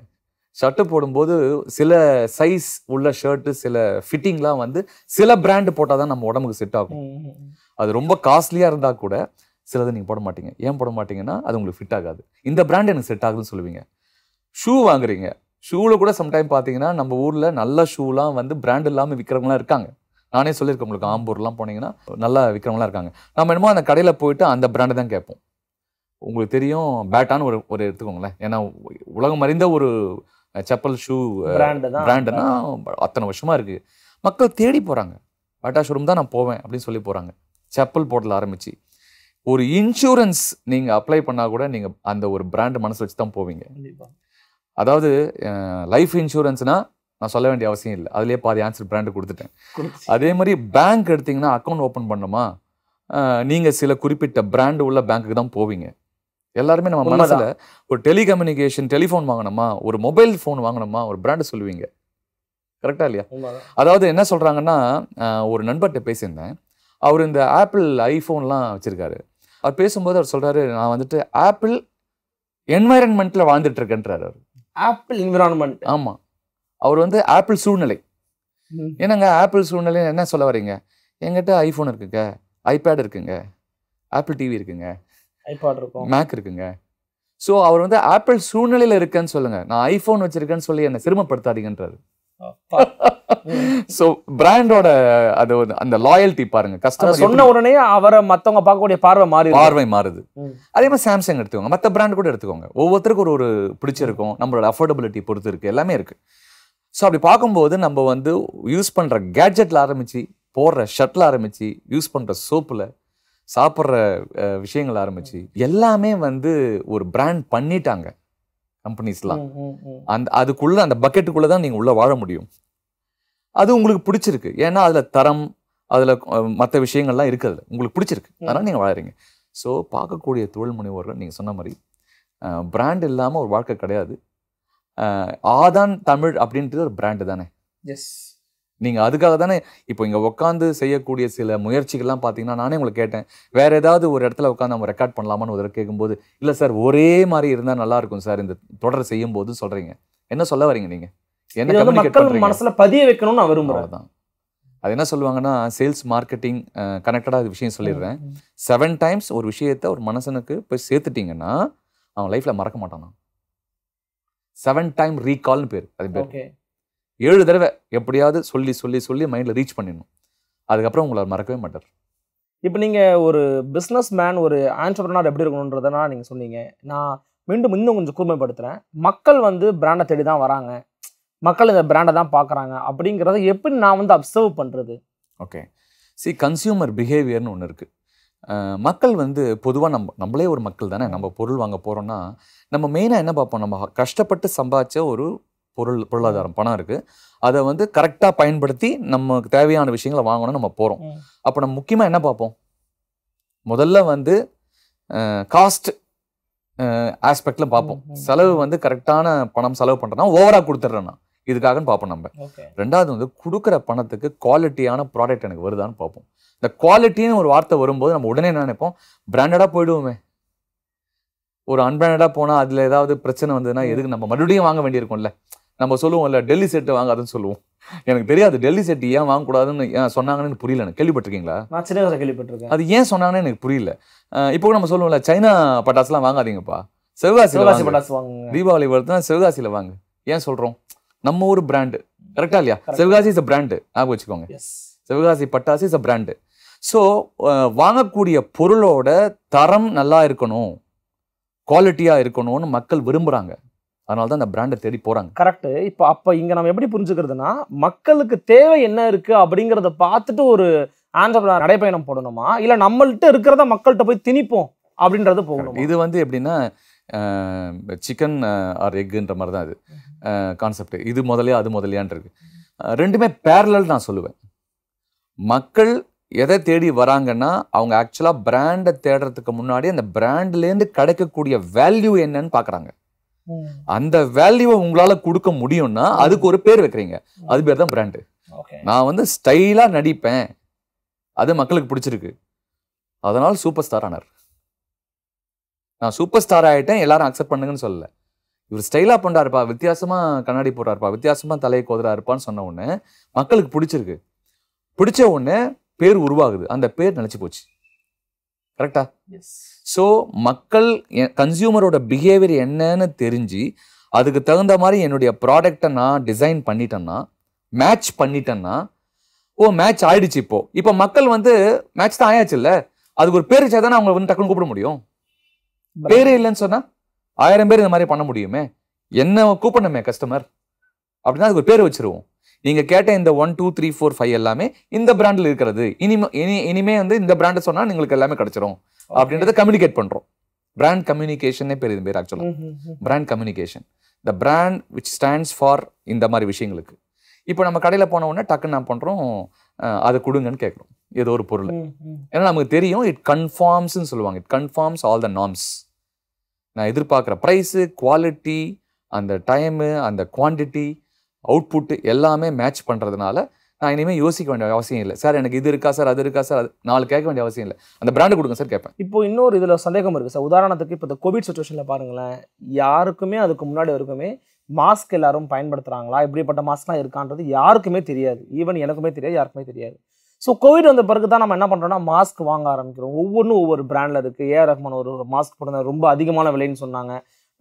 ஷர்ட்டு போடும்போது சில சைஸ் உள்ள ஷர்ட்டு சில ஃபிட்டிங்லாம் வந்து சில பிராண்டு போட்டால் தான் நம்ம உடம்புக்கு செட் ஆகும் அது ரொம்ப காஸ்ட்லியாக இருந்தால் கூட சிலது நீங்கள் போட மாட்டீங்க ஏன் போட மாட்டீங்கன்னா அது உங்களுக்கு ஃபிட் ஆகாது இந்த பிராண்ட் எனக்கு செட் ஆகுதுன்னு சொல்லுவீங்க ஷூ வாங்குறீங்க ஷூவில் கூட சம்டைம் பார்த்தீங்கன்னா நம்ம ஊரில் நல்ல ஷூலாம் வந்து பிராண்ட் இல்லாமல் விற்கிறவங்களாம் இருக்காங்க நானே சொல்லியிருக்கேன் உங்களுக்கு ஆம்பூர்லாம் போனீங்கன்னா நல்லா விற்கிறவங்களாம் இருக்காங்க நம்ம என்னமோ அந்த கடையில் போயிட்டு அந்த பிராண்டு தான் கேட்போம் உங்களுக்கு தெரியும் பேட்டான்னு ஒரு ஒரு எடுத்துக்கோங்களேன் ஏன்னா உலகம் அறிந்த ஒரு செப்பல் ஷூ பிராண்டுனா அத்தனை வருஷமாக இருக்குது மக்கள் தேடி போகிறாங்க பாட்டா ஷோரூம் தான் நான் போவேன் அப்படின்னு சொல்லி போகிறாங்க செப்பல் போடல ஆரம்பித்து ஒரு இன்சூரன்ஸ் நீங்கள் அப்ளை பண்ணால் கூட நீங்கள் அந்த ஒரு பிராண்ட் மனசு வச்சு தான் போவீங்க அதாவது லைஃப் இன்சூரன்ஸ்னால் நான் சொல்ல வேண்டிய அவசியம் இல்லை அதுலேயே பாதி ஆன்சர் பிராண்டு கொடுத்துட்டேன் அதே மாதிரி பேங்க் எடுத்திங்கன்னா அக்கௌண்ட் ஓப்பன் பண்ணோமா நீங்கள் சில குறிப்பிட்ட பிராண்டு உள்ள பேங்க்குக்கு தான் போவீங்க எல்லாருமே நம்ம மனசில் ஒரு டெலிகம்யூனிகேஷன் டெலிஃபோன் வாங்கணுமா ஒரு மொபைல் ஃபோன் வாங்கணுமா ஒரு பிராண்டு சொல்லுவீங்க கரெக்டா இல்லையா அதாவது என்ன சொல்கிறாங்கன்னா ஒரு நண்பர்கிட்ட பேசியிருந்தேன் அவர் இந்த ஆப்பிள் ஐஃபோன்லாம் வச்சுருக்காரு அவர் பேசும்போது அவர் சொல்கிறாரு நான் வந்துட்டு ஆப்பிள் என்வைரன்மெண்ட்டில் வாழ்ந்துட்டு இருக்கேன்றாரு அவர் ஆப்பிள் என்விரான்மெண்ட் ஆமாம் அவர் வந்து ஆப்பிள் சூழ்நிலை என்னங்க ஆப்பிள் சூழ்நிலை என்ன சொல்ல வரீங்க என்கிட்ட ஐஃபோன் இருக்குங்க ஐபேட் இருக்குங்க ஆப்பிள் டிவி இருக்குங்க ஐபாட் இருக்கும் மேக் இருக்குங்க ஸோ அவர் வந்து ஆப்பிள் சூழ்நிலையில இருக்கேன்னு சொல்லுங்க நான் ஐஃபோன் வச்சிருக்கேன்னு சொல்லி என்ன சிரமப்படுத்தாதீங்கன்றாரு ஸோ பிராண்டோட அது அந்த லாயல்ட்டி பாருங்க கஸ்டமர் சொன்ன உடனே அவரை மற்றவங்க பார்க்கக்கூடிய பார்வை மாறி பார்வை மாறுது அதே மாதிரி சாம்சங் எடுத்துக்கோங்க மற்ற பிராண்ட் கூட எடுத்துக்கோங்க ஒவ்வொருத்தருக்கும் ஒரு ஒரு பிடிச்சிருக்கும் நம்மளோட அஃபோர்டபிலிட்டி பொறுத்து இருக்கு எல்லாமே இருக்கு ஸோ அப்படி பார்க்கும்போது நம்ம வந்து யூஸ் பண்ணுற கேட்ஜெட்டில் ஆரம்பிச்சு போடுற ஷர்ட்டில் ஆரம்பிச்சு யூஸ் பண்ணுற சோப்பில் சாப்பிட்ற விஷயங்கள் ஆரம்பிச்சு எல்லாமே வந்து ஒரு பிராண்ட் பண்ணிட்டாங்க கம்பெனிஸ்லாம் அந்த அதுக்குள்ள அந்த பக்கெட்டுக்குள்ளே தான் நீங்கள் உள்ளே வாழ முடியும் அது உங்களுக்கு பிடிச்சிருக்கு ஏன்னா அதில் தரம் அதில் மற்ற விஷயங்கள்லாம் இருக்குது உங்களுக்கு பிடிச்சிருக்கு அதனால் நீங்கள் வாழறீங்க ஸோ பார்க்கக்கூடிய தொழில் முனைவோர்கள் நீங்கள் சொன்ன மாதிரி பிராண்ட் இல்லாமல் ஒரு வாழ்க்கை கிடையாது ஆதான் தமிழ் அப்படின்றது ஒரு பிராண்டு தானே எஸ் நீங்கள் அதுக்காக தானே இப்போ இங்கே உட்காந்து செய்யக்கூடிய சில முயற்சிகள்லாம் பார்த்தீங்கன்னா நானே உங்களை கேட்டேன் வேறு ஏதாவது ஒரு இடத்துல உட்காந்து நம்ம ரெக்கார்ட் பண்ணலாமான்னு ஒரு கேட்கும்போது இல்லை சார் ஒரே மாதிரி இருந்தால் நல்லாயிருக்கும் சார் இந்த தொடர் செய்யும் போது சொல்கிறீங்க என்ன சொல்ல வரீங்க நீங்கள் என்ன மக்கள் மனசில் பதிய வைக்கணும்னு நான் தான் அது என்ன சொல்லுவாங்கன்னா சேல்ஸ் மார்க்கெட்டிங் கனெக்டடாக அது விஷயம் சொல்லிடுறேன் செவன் டைம்ஸ் ஒரு விஷயத்த ஒரு மனசனுக்கு போய் சேர்த்துட்டிங்கன்னா அவன் லைஃப்பில் மறக்க மாட்டானா செவன் டைம் ரீகால்னு பேர் அது பேர் ஏழு தடவை எப்படியாவது சொல்லி சொல்லி சொல்லி மைண்டில் ரீச் பண்ணிடணும் அதுக்கப்புறம் உங்களை மறக்கவே மாட்டார் இப்போ நீங்கள் ஒரு பிஸ்னஸ் மேன் ஒரு ஆண்டர்பனர் எப்படி இருக்கணுன்றதெல்லாம் நீங்கள் சொன்னீங்க நான் மீண்டும் இன்னும் கொஞ்சம் கூர்மைப்படுத்துகிறேன் மக்கள் வந்து பிராண்டை தேடி தான் வராங்க மக்கள் இந்த பிராண்டை தான் பார்க்குறாங்க அப்படிங்கிறத எப்படி நான் வந்து அப்சர்வ் பண்ணுறது ஓகே சி கன்சியூமர் பிஹேவியர்னு ஒன்று இருக்குது மக்கள் வந்து பொதுவாக நம்ம நம்மளே ஒரு மக்கள் தானே நம்ம பொருள் வாங்க போகிறோன்னா நம்ம மெயினாக என்ன பார்ப்போம் நம்ம கஷ்டப்பட்டு சம்பாதிச்ச ஒரு பொருள் பொருளாதாரம் பணம் இருக்குது அதை வந்து கரெக்டாக பயன்படுத்தி நமக்கு தேவையான விஷயங்களை வாங்கணும் நம்ம போகிறோம் அப்போ நம்ம முக்கியமாக என்ன பார்ப்போம் முதல்ல வந்து காஸ்ட் ஆஸ்பெக்ட்ல பார்ப்போம் செலவு வந்து கரெக்டான பணம் செலவு பண்ணுறேன்னா ஓவராக கொடுத்துட்றேன்னா இதுக்காகன்னு பார்ப்போம் நம்ம ரெண்டாவது வந்து கொடுக்குற பணத்துக்கு குவாலிட்டியான ப்ராடக்ட் எனக்கு வருதான்னு பார்ப்போம் இந்த குவாலிட்டின்னு ஒரு வார்த்தை வரும்போது நம்ம உடனே என்ன நினைப்போம் பிராண்டடாக போயிடுவோமே ஒரு அன்பிராண்டடாக போனால் அதில் ஏதாவது பிரச்சனை வந்ததுன்னா எதுக்கு நம்ம மறுபடியும் வாங்க வேண்டியிருக்கோம்ல நம்ம சொல்லுவோம்ல டெல்லி செட்டு வாங்காதுன்னு சொல்லுவோம் எனக்கு தெரியாது டெல்லி செட்டு ஏன் வாங்கக்கூடாதுன்னு ஏன் சொன்னாங்கன்னு புரியல எனக்கு கேள்விப்பட்டிருக்கீங்களா நான் சின்ன கேள்விப்பட்டிருக்கேன் அது ஏன் சொன்னாங்கன்னு எனக்கு புரியல இப்போ நம்ம சொல்லுவோம்ல சைனா பட்டாசுலாம் வாங்காதீங்கப்பா சிவகாசி பட்டாசு வாங்க தீபாவளி வருதுன்னா சிவகாசியில் வாங்க ஏன் சொல்கிறோம் நம்ம ஊர் பிராண்டு கரெக்டா இல்லையா சிவகாசி இஸ் அ பிராண்டு ஞாபகம் வச்சுக்கோங்க சிவகாசி பட்டாசு இஸ் அ பிராண்டு ஸோ வாங்கக்கூடிய பொருளோட தரம் நல்லா இருக்கணும் குவாலிட்டியாக இருக்கணும்னு மக்கள் விரும்புகிறாங்க அதனால தான் அந்த பிராண்டை தேடி போகிறாங்க கரெக்டு இப்போ அப்போ இங்கே நம்ம எப்படி புரிஞ்சுக்கிறதுனா மக்களுக்கு தேவை என்ன இருக்குது அப்படிங்கிறத பார்த்துட்டு ஒரு ஆண்டவர் நடைப்பயணம் போடணுமா இல்லை நம்மள்கிட்ட இருக்கிறத மக்கள்கிட்ட போய் திணிப்போம் அப்படின்றது போகணும் இது வந்து எப்படின்னா சிக்கன் ஆர் எக்குன்ற மாதிரி தான் அது கான்செப்ட் இது முதலையா அது முதலையான் ரெண்டுமே பேரலல் நான் சொல்லுவேன் மக்கள் எதை தேடி வராங்கன்னா அவங்க ஆக்சுவலாக பிராண்டை தேடுறதுக்கு முன்னாடி அந்த பிராண்ட்லேருந்து கிடைக்கக்கூடிய வேல்யூ என்னன்னு பார்க்குறாங்க அந்த வேல்யூவை உங்களால கொடுக்க முடியும்னா அதுக்கு ஒரு பேர் வைக்கிறீங்க அது பேர் தான் பிராண்டு நான் வந்து ஸ்டைலா நடிப்பேன் அது மக்களுக்கு பிடிச்சிருக்கு அதனால் சூப்பர் ஸ்டார் ஆனார் நான் சூப்பர் ஸ்டார் ஆயிட்டேன் எல்லாரும் அக்செப்ட் பண்ணுங்கன்னு சொல்லலை இவர் ஸ்டைலா பண்ணுறாருப்பா வித்தியாசமா கண்ணாடி போடுறாருப்பா வித்தியாசமா தலையை இருப்பான்னு சொன்ன உடனே மக்களுக்கு பிடிச்சிருக்கு பிடிச்ச உடனே பேர் உருவாகுது அந்த பேர் நினைச்சு போச்சு கரெக்டா ஸோ மக்கள் கன்சியூமரோட பிஹேவியர் என்னன்னு தெரிஞ்சு அதுக்கு தகுந்த மாதிரி என்னுடைய ப்ராடக்டை நான் டிசைன் பண்ணிட்டேன்னா மேட்ச் பண்ணிட்டேன்னா ஓ மேட்ச் ஆயிடுச்சு இப்போ இப்போ மக்கள் வந்து மேட்ச் தான் ஆயாச்சு இல்லை அதுக்கு ஒரு பேர் தானே அவங்க வந்து டக்குன்னு கூப்பிட முடியும் பேரே இல்லைன்னு சொன்னால் ஆயிரம் பேர் இந்த மாதிரி பண்ண முடியுமே என்ன கூப்பிடணுமே கஸ்டமர் அப்படின்னா அதுக்கு ஒரு பேர் வச்சிருவோம் நீங்கள் கேட்ட இந்த one two three four five எல்லாமே இந்த பிராண்டில் இருக்கிறது இனிமே இனி இனிமே வந்து இந்த பிராண்டை சொன்னால் நீங்களுக்கு எல்லாமே கிடச்சிரும் அப்படின்றத கம்யூனிகேட் பண்ணுறோம் பிராண்ட் கம்யூனிகேஷனே பேர் இது பேர் ஆக்சுவலாக brand communication the brand which stands for இந்த மாதிரி விஷயங்களுக்கு இப்போ நம்ம கடையில் போன உடனே டக்குன்னு நான் பண்ணுறோம் அதை கொடுங்கன்னு கேட்குறோம் ஏதோ ஒரு பொருள் ஏன்னா நமக்கு தெரியும் இட் கன்ஃபார்ம்ஸ்னு சொல்லுவாங்க it conforms all the norms நான் எதிர்பார்க்குற ப்ரைஸு குவாலிட்டி அந்த டைமு அந்த குவான்டிட்டி அவுட்புட்டு எல்லாமே மேட்ச் பண்ணுறதுனால நான் இனிமேல் யோசிக்க வேண்டிய அவசியம் இல்லை சார் எனக்கு இது இருக்கா சார் அது இருக்கா சார் அது நாலு கேட்க வேண்டிய அவசியம் இல்லை அந்த பிராண்டு கொடுங்க சார் கேட்பேன் இப்போ இன்னொரு இதில் சந்தேகம் இருக்குது சார் உதாரணத்துக்கு இப்போ இந்த கோவிட் சுச்சுவேஷனில் பாருங்களேன் யாருக்குமே அதுக்கு முன்னாடி வரைக்குமே மாஸ்க் எல்லாரும் பயன்படுத்துகிறாங்களா இப்படிப்பட்ட மாஸ்க்லாம் இருக்கான்றது யாருக்குமே தெரியாது ஈவன் எனக்குமே தெரியாது யாருக்குமே தெரியாது ஸோ கோவிட் வந்த பிறகு தான் நம்ம என்ன பண்ணுறோம்னா மாஸ்க் வாங்க ஆரம்பிக்கிறோம் ஒவ்வொன்றும் ஒவ்வொரு பிராண்டில் இருக்குது ஏஆர் ரஹ்மான் ஒரு மாஸ்க் போட்டிருந்தா ரொம்ப அதிகமான விலைன்னு சொன்னாங்க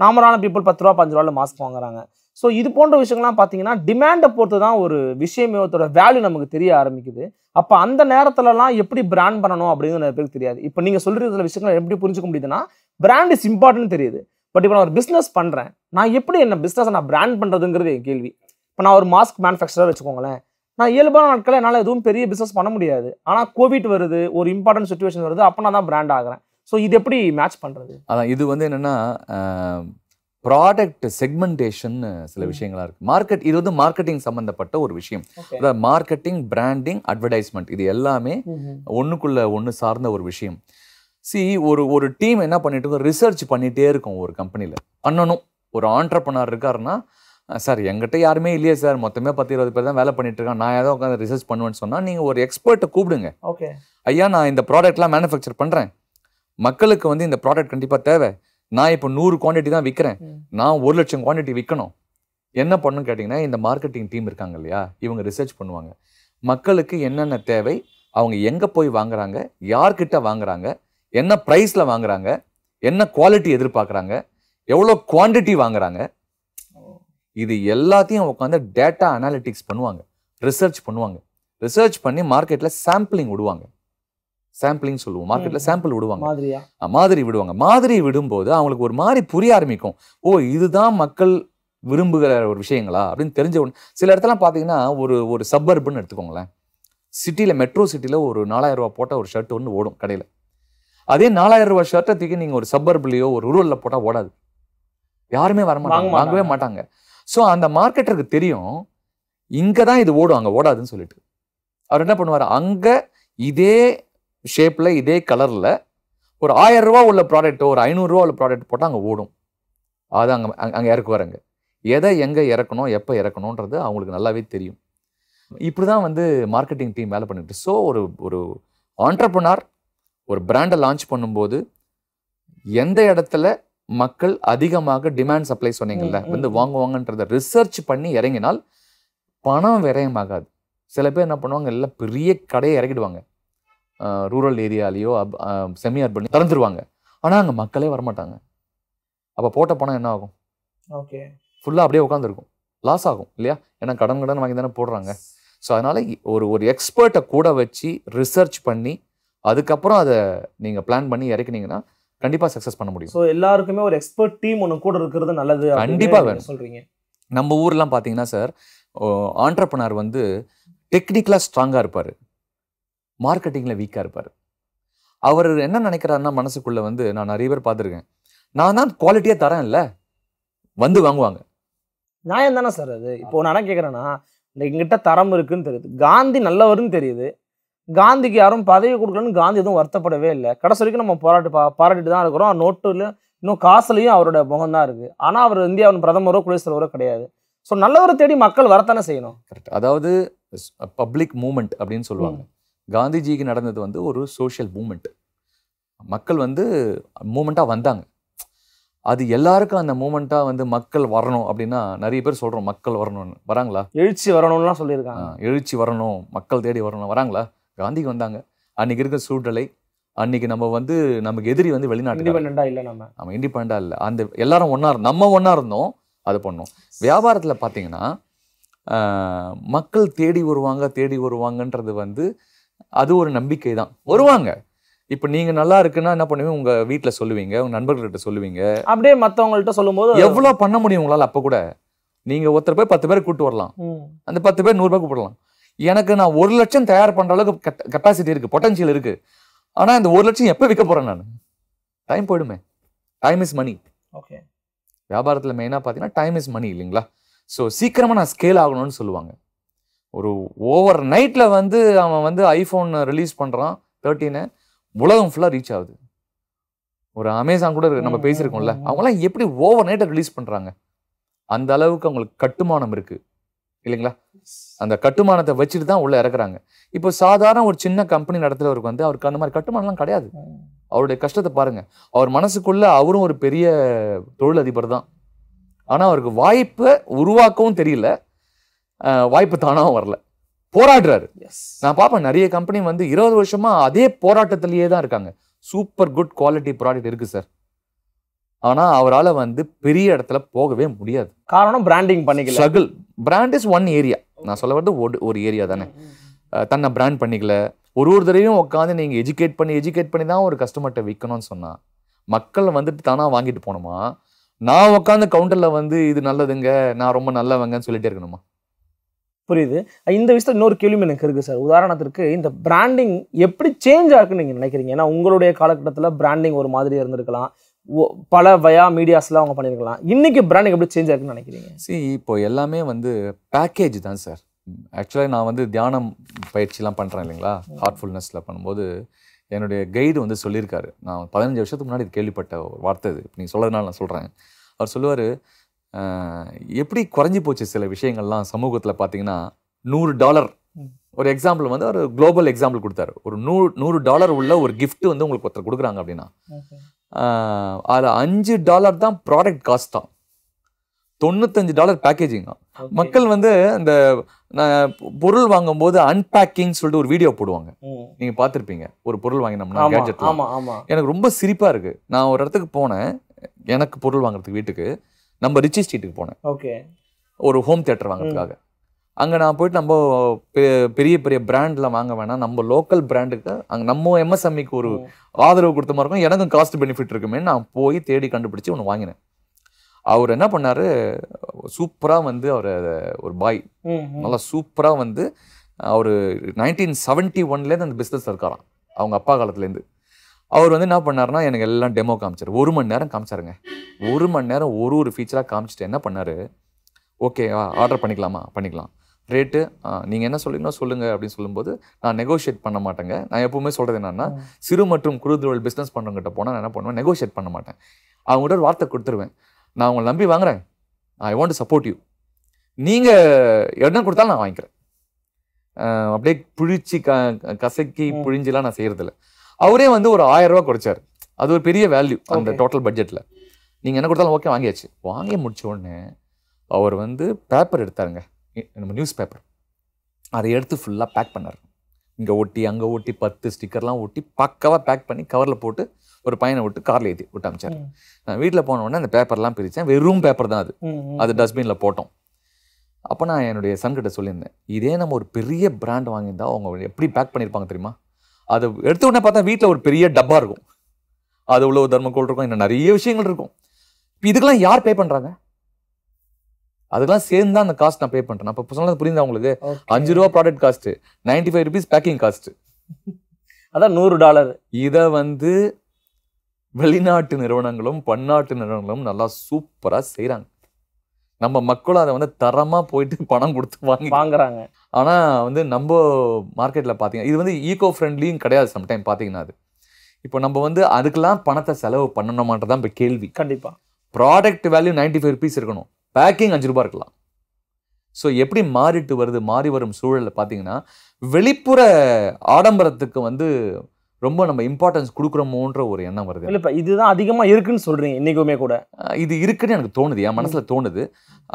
நார்மலான பீப்புள் பத்து ரூபா பஞ்சு ரூபாவில் மாஸ்க் வாங்குறாங்க ஸோ இது போன்ற விஷயங்கள்லாம் பார்த்தீங்கன்னா டிமாண்டை பொறுத்து தான் ஒரு விஷயமே ஒருத்தோட வேல்யூ நமக்கு தெரிய ஆரம்பிக்குது அப்போ அந்த நேரத்துலலாம் எப்படி பிராண்ட் பண்ணணும் அப்படிங்கிறது நிறைய பேருக்கு தெரியாது இப்போ நீங்கள் சொல்கிற சில விஷயங்களை எப்படி புரிஞ்சுக்க முடியுதுன்னா பிராண்ட் இஸ் இம்பார்ட்டன்ட் தெரியுது பட் இப்போ நான் ஒரு பிஸ்னஸ் பண்ணுறேன் நான் எப்படி என்ன பிஸ்னஸை நான் பிராண்ட் பண்ணுறதுங்கிறது என் கேள்வி இப்போ நான் ஒரு மாஸ்க் மேனுஃபேக்சராக வச்சுக்கோங்களேன் நான் இயல்பான நாட்களில் என்னால் எதுவும் பெரிய பிஸ்னஸ் பண்ண முடியாது ஆனால் கோவிட் வருது ஒரு இம்பார்ட்டன்ட் சுச்சுவேஷன் வருது அப்போ நான் தான் பிராண்ட் ஆகிறேன் ஸோ இது எப்படி மேட்ச் பண்ணுறது அதான் இது வந்து என்னென்னா ப்ராடக்ட் செக்மெண்டேஷன்னு சில விஷயங்களா இருக்கு மார்க்கெட் இது வந்து மார்க்கெட்டிங் சம்மந்தப்பட்ட ஒரு விஷயம் அதாவது மார்க்கெட்டிங் பிராண்டிங் அட்வர்டைஸ்மெண்ட் இது எல்லாமே ஒன்றுக்குள்ள ஒன்று சார்ந்த ஒரு விஷயம் சி ஒரு ஒரு டீம் என்ன பண்ணிட்டு இருக்கோம் ரிசர்ச் பண்ணிகிட்டே இருக்கும் ஒரு கம்பெனியில் பண்ணணும் ஒரு ஆண்டர்பனர் இருக்காருன்னா சார் எங்கிட்ட யாருமே இல்லையே சார் மொத்தமே பத்து இருபது பேர் தான் வேலை பண்ணிட்டு இருக்கேன் நான் ஏதோ உட்காந்து ரிசர்ச் பண்ணுவேன்னு சொன்னால் நீங்கள் ஒரு எக்ஸ்பர்ட்டை கூப்பிடுங்க ஓகே ஐயா நான் இந்த ப்ராடக்ட்லாம் மேனுஃபேக்சர் பண்ணுறேன் மக்களுக்கு வந்து இந்த ப்ராடக்ட் கண்டிப்பாக தேவை நான் இப்போ நூறு குவான்டிட்டி தான் விற்கிறேன் நான் ஒரு லட்சம் குவான்டிட்டி விற்கணும் என்ன பண்ணணும்னு கேட்டிங்கன்னா இந்த மார்க்கெட்டிங் டீம் இருக்காங்க இல்லையா இவங்க ரிசர்ச் பண்ணுவாங்க மக்களுக்கு என்னென்ன தேவை அவங்க எங்கே போய் வாங்குறாங்க யார்கிட்ட வாங்குறாங்க என்ன ப்ரைஸில் வாங்குறாங்க என்ன குவாலிட்டி எதிர்பார்க்குறாங்க எவ்வளோ குவான்டிட்டி வாங்குறாங்க இது எல்லாத்தையும் உட்காந்து டேட்டா அனாலிட்டிக்ஸ் பண்ணுவாங்க ரிசர்ச் பண்ணுவாங்க ரிசர்ச் பண்ணி மார்க்கெட்டில் சாம்பிளிங் விடுவாங்க சாம்பிளிங் சொல்லுவோம் மார்க்கெட்டில் சாம்பிள் விடுவாங்க மாதிரி விடுவாங்க மாதிரி விடும்போது அவங்களுக்கு ஒரு மாதிரி புரிய ஆரம்பிக்கும் ஓ இதுதான் மக்கள் விரும்புகிற ஒரு விஷயங்களா அப்படின்னு தெரிஞ்ச ஒன்று சில இடத்துலாம் பார்த்தீங்கன்னா ஒரு ஒரு சப்பர்புன்னு எடுத்துக்கோங்களேன் சிட்டியில் மெட்ரோ சிட்டியில் ஒரு நாலாயிரம் ரூபா போட்டால் ஒரு ஷர்ட் ஒன்று ஓடும் கடையில் அதே நாலாயிரம் ரூபா ஷர்ட்டை தூக்கி நீங்கள் ஒரு சப்பர்பிலையோ ஒரு ரூரலில் போட்டால் ஓடாது யாருமே வர மாட்டாங்க வாங்கவே மாட்டாங்க ஸோ அந்த மார்க்கெட்டருக்கு தெரியும் இங்கே தான் இது ஓடும் அங்கே ஓடாதுன்னு சொல்லிட்டு அவர் என்ன பண்ணுவார் அங்கே இதே ஷேப்பில் இதே கலரில் ஒரு ஆயிரம் ரூபா உள்ள ப்ராடக்ட்டோ ஒரு ஐநூறுரூவா உள்ள ப்ராடக்ட் போட்டால் அங்கே ஓடும் அது அங்கே அங்கே இறக்குவாருங்க எதை எங்கே இறக்கணும் எப்போ இறக்கணுன்றது அவங்களுக்கு நல்லாவே தெரியும் இப்படி தான் வந்து மார்க்கெட்டிங் டீம் வேலை பண்ணிட்டு ஸோ ஒரு ஒரு ஆண்டர்பனார் ஒரு பிராண்டை லான்ச் பண்ணும்போது எந்த இடத்துல மக்கள் அதிகமாக டிமாண்ட் சப்ளை சொன்னீங்கல்ல வந்து வாங்குவாங்கன்றத ரிசர்ச் பண்ணி இறங்கினால் பணம் விரயமாகாது சில பேர் என்ன பண்ணுவாங்க எல்லாம் பெரிய கடையை இறக்கிடுவாங்க ரூரல் ஏரியாலேயோ அப் செமி அர்பன் திறந்துருவாங்க ஆனால் அங்கே மக்களே வரமாட்டாங்க அப்போ போட்ட பணம் என்ன ஆகும் ஓகே ஃபுல்லாக அப்படியே உட்காந்துருக்கும் லாஸ் ஆகும் இல்லையா ஏன்னா கடன் கடன் வாங்கி தானே போடுறாங்க ஸோ அதனால் ஒரு ஒரு எக்ஸ்பர்ட்டை கூட வச்சு ரிசர்ச் பண்ணி அதுக்கப்புறம் அதை நீங்கள் பிளான் பண்ணி இறக்குனீங்கன்னா கண்டிப்பாக சக்ஸஸ் பண்ண முடியும் ஸோ எல்லாருக்குமே ஒரு எக்ஸ்பர்ட் டீம் ஒன்று கூட இருக்கிறது நல்லது கண்டிப்பாக வேணும் சொல்கிறீங்க நம்ம ஊர்லாம் பார்த்தீங்கன்னா சார் ஆண்டர்பனர் வந்து டெக்னிக்கலாக ஸ்ட்ராங்காக இருப்பார் மார்க்கெட்டிங்கில் வீக்காக இருப்பார் அவர் என்ன நினைக்கிறாருன்னா மனசுக்குள்ளே வந்து நான் நிறைய பேர் பார்த்துருக்கேன் நான் தான் குவாலிட்டியாக தரேன் இல்லை வந்து வாங்குவாங்க நியாயம் தானே சார் அது இப்போ நான் என்ன கேட்குறேன்னா எங்கிட்ட தரம் இருக்குன்னு தெரியுது காந்தி நல்லவருன்னு தெரியுது காந்திக்கு யாரும் பதவி கொடுக்கலன்னு காந்தி எதுவும் வருத்தப்படவே இல்லை கடைசி வரைக்கும் நம்ம போராட்டு பா பாராட்டிட்டு தான் இருக்கிறோம் நோட்டில் இன்னும் காசுலையும் அவரோட முகம் தான் இருக்குது ஆனால் அவர் இந்தியாவின் பிரதமரோ குடியரசுத் கிடையாது ஸோ நல்லவரை தேடி மக்கள் வரத்தானே செய்யணும் கரெக்ட் அதாவது பப்ளிக் மூமெண்ட் அப்படின்னு சொல்லுவாங்க காந்திஜிக்கு நடந்தது வந்து ஒரு சோஷியல் மூமெண்ட் மக்கள் வந்து மூமெண்ட்டாக வந்தாங்க அது எல்லாருக்கும் அந்த மூமெண்ட்டாக வந்து மக்கள் வரணும் அப்படின்னா நிறைய பேர் சொல்கிறோம் மக்கள் வரணும்னு வராங்களா எழுச்சி வரணும்லாம் சொல்லியிருக்காங்க எழுச்சி வரணும் மக்கள் தேடி வரணும் வராங்களா காந்திக்கு வந்தாங்க அன்றைக்கி இருக்கிற சூழ்நிலை அன்றைக்கி நம்ம வந்து நமக்கு எதிரி வந்து வெளிநாட்டு இல்லை நம்ம நம்ம இண்டிபெண்ட்டாக இல்லை அந்த எல்லாரும் ஒன்றா நம்ம ஒன்றா இருந்தோம் அது பண்ணோம் வியாபாரத்தில் பார்த்தீங்கன்னா மக்கள் தேடி வருவாங்க தேடி வருவாங்கன்றது வந்து அது ஒரு நம்பிக்கை தான் வருவாங்க இப்போ நீங்க நல்லா இருக்குன்னா என்ன பண்ணுவீங்க உங்க வீட்டில் சொல்லுவீங்க உங்க நண்பர்கள்கிட்ட சொல்லுவீங்க அப்படியே மற்றவங்கள்ட்ட சொல்லும்போது எவ்வளோ பண்ண முடியும் உங்களால் அப்போ கூட நீங்க ஒருத்தர் போய் பத்து பேர் கூப்பிட்டு வரலாம் அந்த பத்து பேர் நூறு பேர் கூப்பிடலாம் எனக்கு நான் ஒரு லட்சம் தயார் பண்ற அளவுக்கு கெப்பாசிட்டி இருக்கு பொட்டன்சியல் இருக்கு ஆனா இந்த ஒரு லட்சம் எப்போ விற்க போறேன் நான் டைம் போயிடுமே டைம் இஸ் மணி ஓகே வியாபாரத்தில் மெயினாக பார்த்தீங்கன்னா டைம் இஸ் மணி இல்லைங்களா ஸோ சீக்கிரமாக நான் ஸ்கேல் ஆகணும்னு சொல்லுவாங்க ஒரு ஓவர் நைட்டில் வந்து அவன் வந்து ஐஃபோன் ரிலீஸ் பண்ணுறான் தேர்ட்டீனு உலகம் ஃபுல்லாக ரீச் ஆகுது ஒரு அமேசான் கூட நம்ம பேசியிருக்கோம்ல அவங்களாம் எப்படி ஓவர் நைட்டை ரிலீஸ் பண்ணுறாங்க அந்த அளவுக்கு அவங்களுக்கு கட்டுமானம் இருக்குது இல்லைங்களா அந்த கட்டுமானத்தை வச்சுட்டு தான் உள்ளே இறக்குறாங்க இப்போ சாதாரண ஒரு சின்ன கம்பெனி நடத்துகிறவருக்கு வந்து அவருக்கு அந்த மாதிரி கட்டுமானம்லாம் கிடையாது அவருடைய கஷ்டத்தை பாருங்கள் அவர் மனசுக்குள்ளே அவரும் ஒரு பெரிய தொழிலதிபர் தான் ஆனால் அவருக்கு வாய்ப்பை உருவாக்கவும் தெரியல வாய்ப்பு தானாகவும் வரல போராடுறாரு நான் பார்ப்பேன் நிறைய கம்பெனி வந்து இருபது வருஷமா அதே போராட்டத்திலேயே தான் இருக்காங்க சூப்பர் குட் குவாலிட்டி ப்ராடக்ட் இருக்கு சார் ஆனால் அவரால் வந்து பெரிய இடத்துல போகவே முடியாது காரணம் பிராண்டிங் பண்ணிக்கல struggle brand is one area நான் சொல்ல வரது ஒரு ஒரு ஏரியா தானே தன்னை பிராண்ட் பண்ணிக்கல ஒரு ஒரு தடவையும் உட்காந்து நீங்கள் எஜுகேட் பண்ணி எஜுகேட் பண்ணி தான் ஒரு கஸ்டமர்கிட்ட விற்கணும்னு சொன்னால் மக்கள் வந்துட்டு தானாக வாங்கிட்டு போகணுமா நான் உட்காந்து கவுண்டரில் வந்து இது நல்லதுங்க நான் ரொம்ப நல்லவங்கன்னு சொல்லிட்டே இருக்கணுமா புரியுது இந்த விஷயத்தில் இன்னொரு கேள்வியும் எனக்கு இருக்குது சார் உதாரணத்திற்கு இந்த பிராண்டிங் எப்படி சேஞ்ச் ஆகுன்னு நீங்கள் நினைக்கிறீங்க ஏன்னா உங்களுடைய காலகட்டத்தில் பிராண்டிங் ஒரு மாதிரி இருந்திருக்கலாம் பல வயா மீடியாஸ்லாம் அவங்க பண்ணியிருக்கலாம் இன்றைக்கி பிராண்டிங் எப்படி சேஞ்ச் ஆகுன்னு நினைக்கிறீங்க சரி இப்போ எல்லாமே வந்து பேக்கேஜ் தான் சார் ஆக்சுவலாக நான் வந்து தியானம் பயிற்சிலாம் பண்ணுறேன் இல்லைங்களா ஹார்ட்ஃபுல்னஸில் பண்ணும்போது என்னுடைய கைடு வந்து சொல்லியிருக்காரு நான் பதினஞ்சு வருஷத்துக்கு முன்னாடி கேள்விப்பட்ட வார்த்தை இது நீங்கள் சொல்கிறதுனால நான் சொல்கிறேன் அவர் சொல்லுவார் எப்படி குறைஞ்சி போச்சு சில விஷயங்கள்லாம் சமூகத்தில் பார்த்தீங்கன்னா நூறு டாலர் ஒரு எக்ஸாம்பிள் வந்து ஒரு குளோபல் எக்ஸாம்பிள் கொடுத்தாரு ஒரு நூறு நூறு டாலர் உள்ள ஒரு கிஃப்ட் வந்து உங்களுக்கு ஒருத்தர் கொடுக்குறாங்க அப்படின்னா அதில் அஞ்சு டாலர் தான் ப்ராடக்ட் காஸ்ட் தான் தொண்ணூத்தஞ்சு டாலர் தான் மக்கள் வந்து அந்த பொருள் வாங்கும்போது அன்பேக்கிங் சொல்லிட்டு ஒரு வீடியோ போடுவாங்க நீங்க பார்த்துருப்பீங்க ஒரு பொருள் வாங்கினோம்னா எனக்கு ரொம்ப சிரிப்பா இருக்கு நான் ஒரு இடத்துக்கு போனேன் எனக்கு பொருள் வாங்குறதுக்கு வீட்டுக்கு நம்ம ரிச்சி ஸ்ட்ரீட்டுக்கு போனேன் ஓகே ஒரு ஹோம் தேட்டர் வாங்குறதுக்காக அங்கே நான் போயிட்டு நம்ம பெரிய பெரிய பிராண்டில் வாங்க வேணாம் நம்ம லோக்கல் பிராண்டுக்கு அங்கே நம்ம எம்எஸ்எம்இக்கு e ஒரு ஆதரவு கொடுத்த மாதிரி இருக்கும் எனக்கும் காஸ்ட் பெனிஃபிட் இருக்குமே நான் போய் தேடி கண்டுபிடிச்சி ஒன்று வாங்கினேன் அவர் என்ன பண்ணார் சூப்பராக வந்து அவர் ஒரு பாய் நல்லா சூப்பராக வந்து அவர் நைன்டீன் செவன்ட்டி ஒன்லேருந்து அந்த பிஸ்னஸ் இருக்காராம் அவங்க அப்பா காலத்துலேருந்து அவர் வந்து என்ன பண்ணார்னா எனக்கு எல்லாம் டெமோ காமிச்சார் ஒரு மணி நேரம் காமிச்சாருங்க ஒரு மணி நேரம் ஒரு ஒரு ஃபீச்சராக காமிச்சிட்டு என்ன பண்ணார் ஓகே ஆர்டர் பண்ணிக்கலாமா பண்ணிக்கலாம் ரேட்டு நீங்கள் என்ன சொல்லுங்களோ சொல்லுங்கள் அப்படின்னு சொல்லும்போது நான் நெகோஷியேட் பண்ண மாட்டேங்க நான் எப்பவுமே சொல்கிறது என்னென்னா சிறு மற்றும் குறு தொழில் பிஸ்னஸ் பண்ணுறவங்ககிட்ட போனால் நான் என்ன பண்ணுவேன் நெகோஷியேட் பண்ண மாட்டேன் அவங்ககிட்ட ஒரு வார்த்தை கொடுத்துருவேன் நான் உங்களை நம்பி வாங்குறேன் ஐ வாண்ட் சப்போர்ட் யூ நீங்கள் என்ன கொடுத்தாலும் நான் வாங்கிக்கிறேன் அப்படியே புழிச்சு க கசக்கி புழிஞ்சிலாம் நான் செய்கிறதில்லை அவரே வந்து ஒரு ஆயிரம் ரூபா குறைச்சார் அது ஒரு பெரிய வேல்யூ அந்த டோட்டல் பட்ஜெட்டில் நீங்கள் என்ன கொடுத்தாலும் ஓகே வாங்கியாச்சு வாங்கி முடிச்ச உடனே அவர் வந்து பேப்பர் எடுத்தாருங்க நம்ம நியூஸ் பேப்பர் அதை எடுத்து ஃபுல்லாக பேக் பண்ணார் இங்கே ஒட்டி அங்கே ஒட்டி பத்து ஸ்டிக்கர்லாம் ஒட்டி பக்காவாக பேக் பண்ணி கவரில் போட்டு ஒரு பையனை விட்டு காரில் ஏற்றி விட்டு அமைச்சார் நான் வீட்டில் போன உடனே அந்த பேப்பர்லாம் பிரித்தேன் வெறும் பேப்பர் தான் அது அது டஸ்ட்பினில் போட்டோம் அப்போ நான் என்னுடைய சன்கிட்ட சொல்லியிருந்தேன் இதே நம்ம ஒரு பெரிய பிராண்ட் வாங்கியிருந்தா அவங்க எப்படி பேக் பண்ணியிருப்பாங்க தெரியுமா அது எடுத்த உடனே பார்த்தா வீட்டில் ஒரு பெரிய டப்பா இருக்கும் அது உள்ள தர்மக்கோள் இருக்கும் இன்னும் நிறைய விஷயங்கள் இருக்கும் இப்போ இதுக்கெல்லாம் யார் பே பண்ணுறாங்க அதுக்கெல்லாம் சேர்ந்து தான் அந்த காஸ்ட் நான் பே பண்ணுறேன் அப்போ சொன்னது புரியுது உங்களுக்கு அஞ்சு ரூபா product cost ninety five rupees packing cost அதான் நூறு டாலர் இதை வந்து வெளிநாட்டு நிறுவனங்களும் பன்னாட்டு நிறுவனங்களும் நல்லா சூப்பராக செய்கிறாங்க நம்ம மக்களும் அதை வந்து தரமாக போயிட்டு பணம் கொடுத்து வாங்கி வாங்குறாங்க ஆனால் வந்து நம்ம மார்க்கெட்டில் பார்த்தீங்கன்னா இது வந்து ஈகோ ஃப்ரெண்ட்லியும் கிடையாது சம்டைம் பார்த்தீங்கன்னா அது இப்போ நம்ம வந்து அதுக்கெல்லாம் பணத்தை செலவு தான் இப்போ கேள்வி கண்டிப்பாக product value ninety five rupees இருக்கணும் பேக்கிங் அஞ்சு ரூபா இருக்கலாம் ஸோ எப்படி மாறிட்டு வருது மாறி வரும் சூழலில் பார்த்தீங்கன்னா வெளிப்புற ஆடம்பரத்துக்கு வந்து ரொம்ப நம்ம இம்பார்ட்டன்ஸ் கொடுக்குறோமோன்ற ஒரு எண்ணம் வருது இல்லை இப்போ இதுதான் அதிகமாக இருக்குன்னு சொல்கிறீங்க இன்றைக்குமே கூட இது இருக்குன்னு எனக்கு தோணுது என் மனசில் தோணுது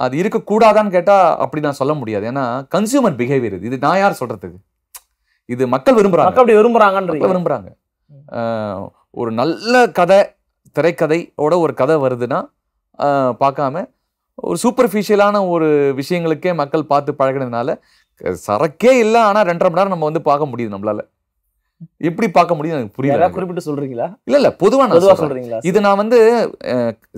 அது இருக்கக்கூடாதான்னு கேட்டால் அப்படி நான் சொல்ல முடியாது ஏன்னா கன்சியூமர் பிஹேவியர் இது நான் யார் சொல்கிறதுக்கு இது மக்கள் விரும்புகிறாங்க அப்படி விரும்புகிறாங்கன்ற விரும்புகிறாங்க ஒரு நல்ல கதை திரைக்கதையோட ஒரு கதை வருதுன்னா பார்க்காம ஒரு சூப்பர்ஃபிஷியலான ஒரு விஷயங்களுக்கே மக்கள் பார்த்து பழகினதுனால சரக்கே இல்லை ஆனால் ரெண்டரை மணி நேரம் நம்ம வந்து பார்க்க முடியுது நம்மளால் எப்படி பார்க்க முடியும் எனக்கு புரியல குறிப்பிட்டு சொல்றீங்களா இல்ல இல்ல பொதுவா நான் சொல்றீங்களா இது நான் வந்து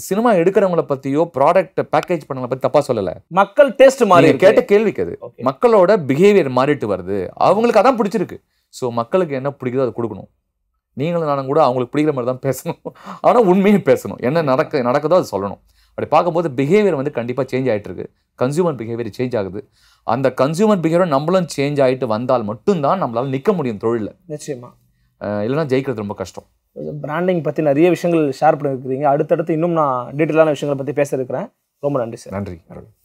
சினிமா எடுக்கிறவங்கள பத்தியோ ப்ராடக்ட் பேக்கேஜ் பண்ண பத்தி தப்பா சொல்லல மக்கள் டேஸ்ட் மாறி கேட்ட கேள்விக்கு அது மக்களோட பிஹேவியர் மாறிட்டு வருது அவங்களுக்கு அதான் பிடிச்சிருக்கு ஸோ மக்களுக்கு என்ன பிடிக்குதோ அதை கொடுக்கணும் நீங்களும் நானும் கூட அவங்களுக்கு பிடிக்கிற மாதிரி தான் பேசணும் ஆனால் உண்மையை பேசணும் என்ன நடக்க நடக்குதோ அது சொல்லணும் அப்படி பார்க்கும்போது பிஹேவியர் வந்து கண்டிப்பாக சேஞ்ச் ஆகிட்டு இருக்கு கன்சியூமர் பிஹேவியர் சேஞ்ச் ஆகுது அந்த கன்சியூமர் பிஹேவியர் நம்மளும் சேஞ்ச் ஆகிட்டு வந்தால் மட்டும்தான் நம்மளால் நிற்க முடியும் தொழிலில் நிச்சயமாக இல்லைனா ஜெயிக்கிறது ரொம்ப கஷ்டம் பிராண்டிங் பற்றி நிறைய விஷயங்கள் ஷேர் பண்ணியிருக்கிறீங்க அடுத்தடுத்து இன்னும் நான் டீட்டெயிலான விஷயங்களை பற்றி பேச இருக்கிறேன் ரொம்ப நன்றி சார் நன்றி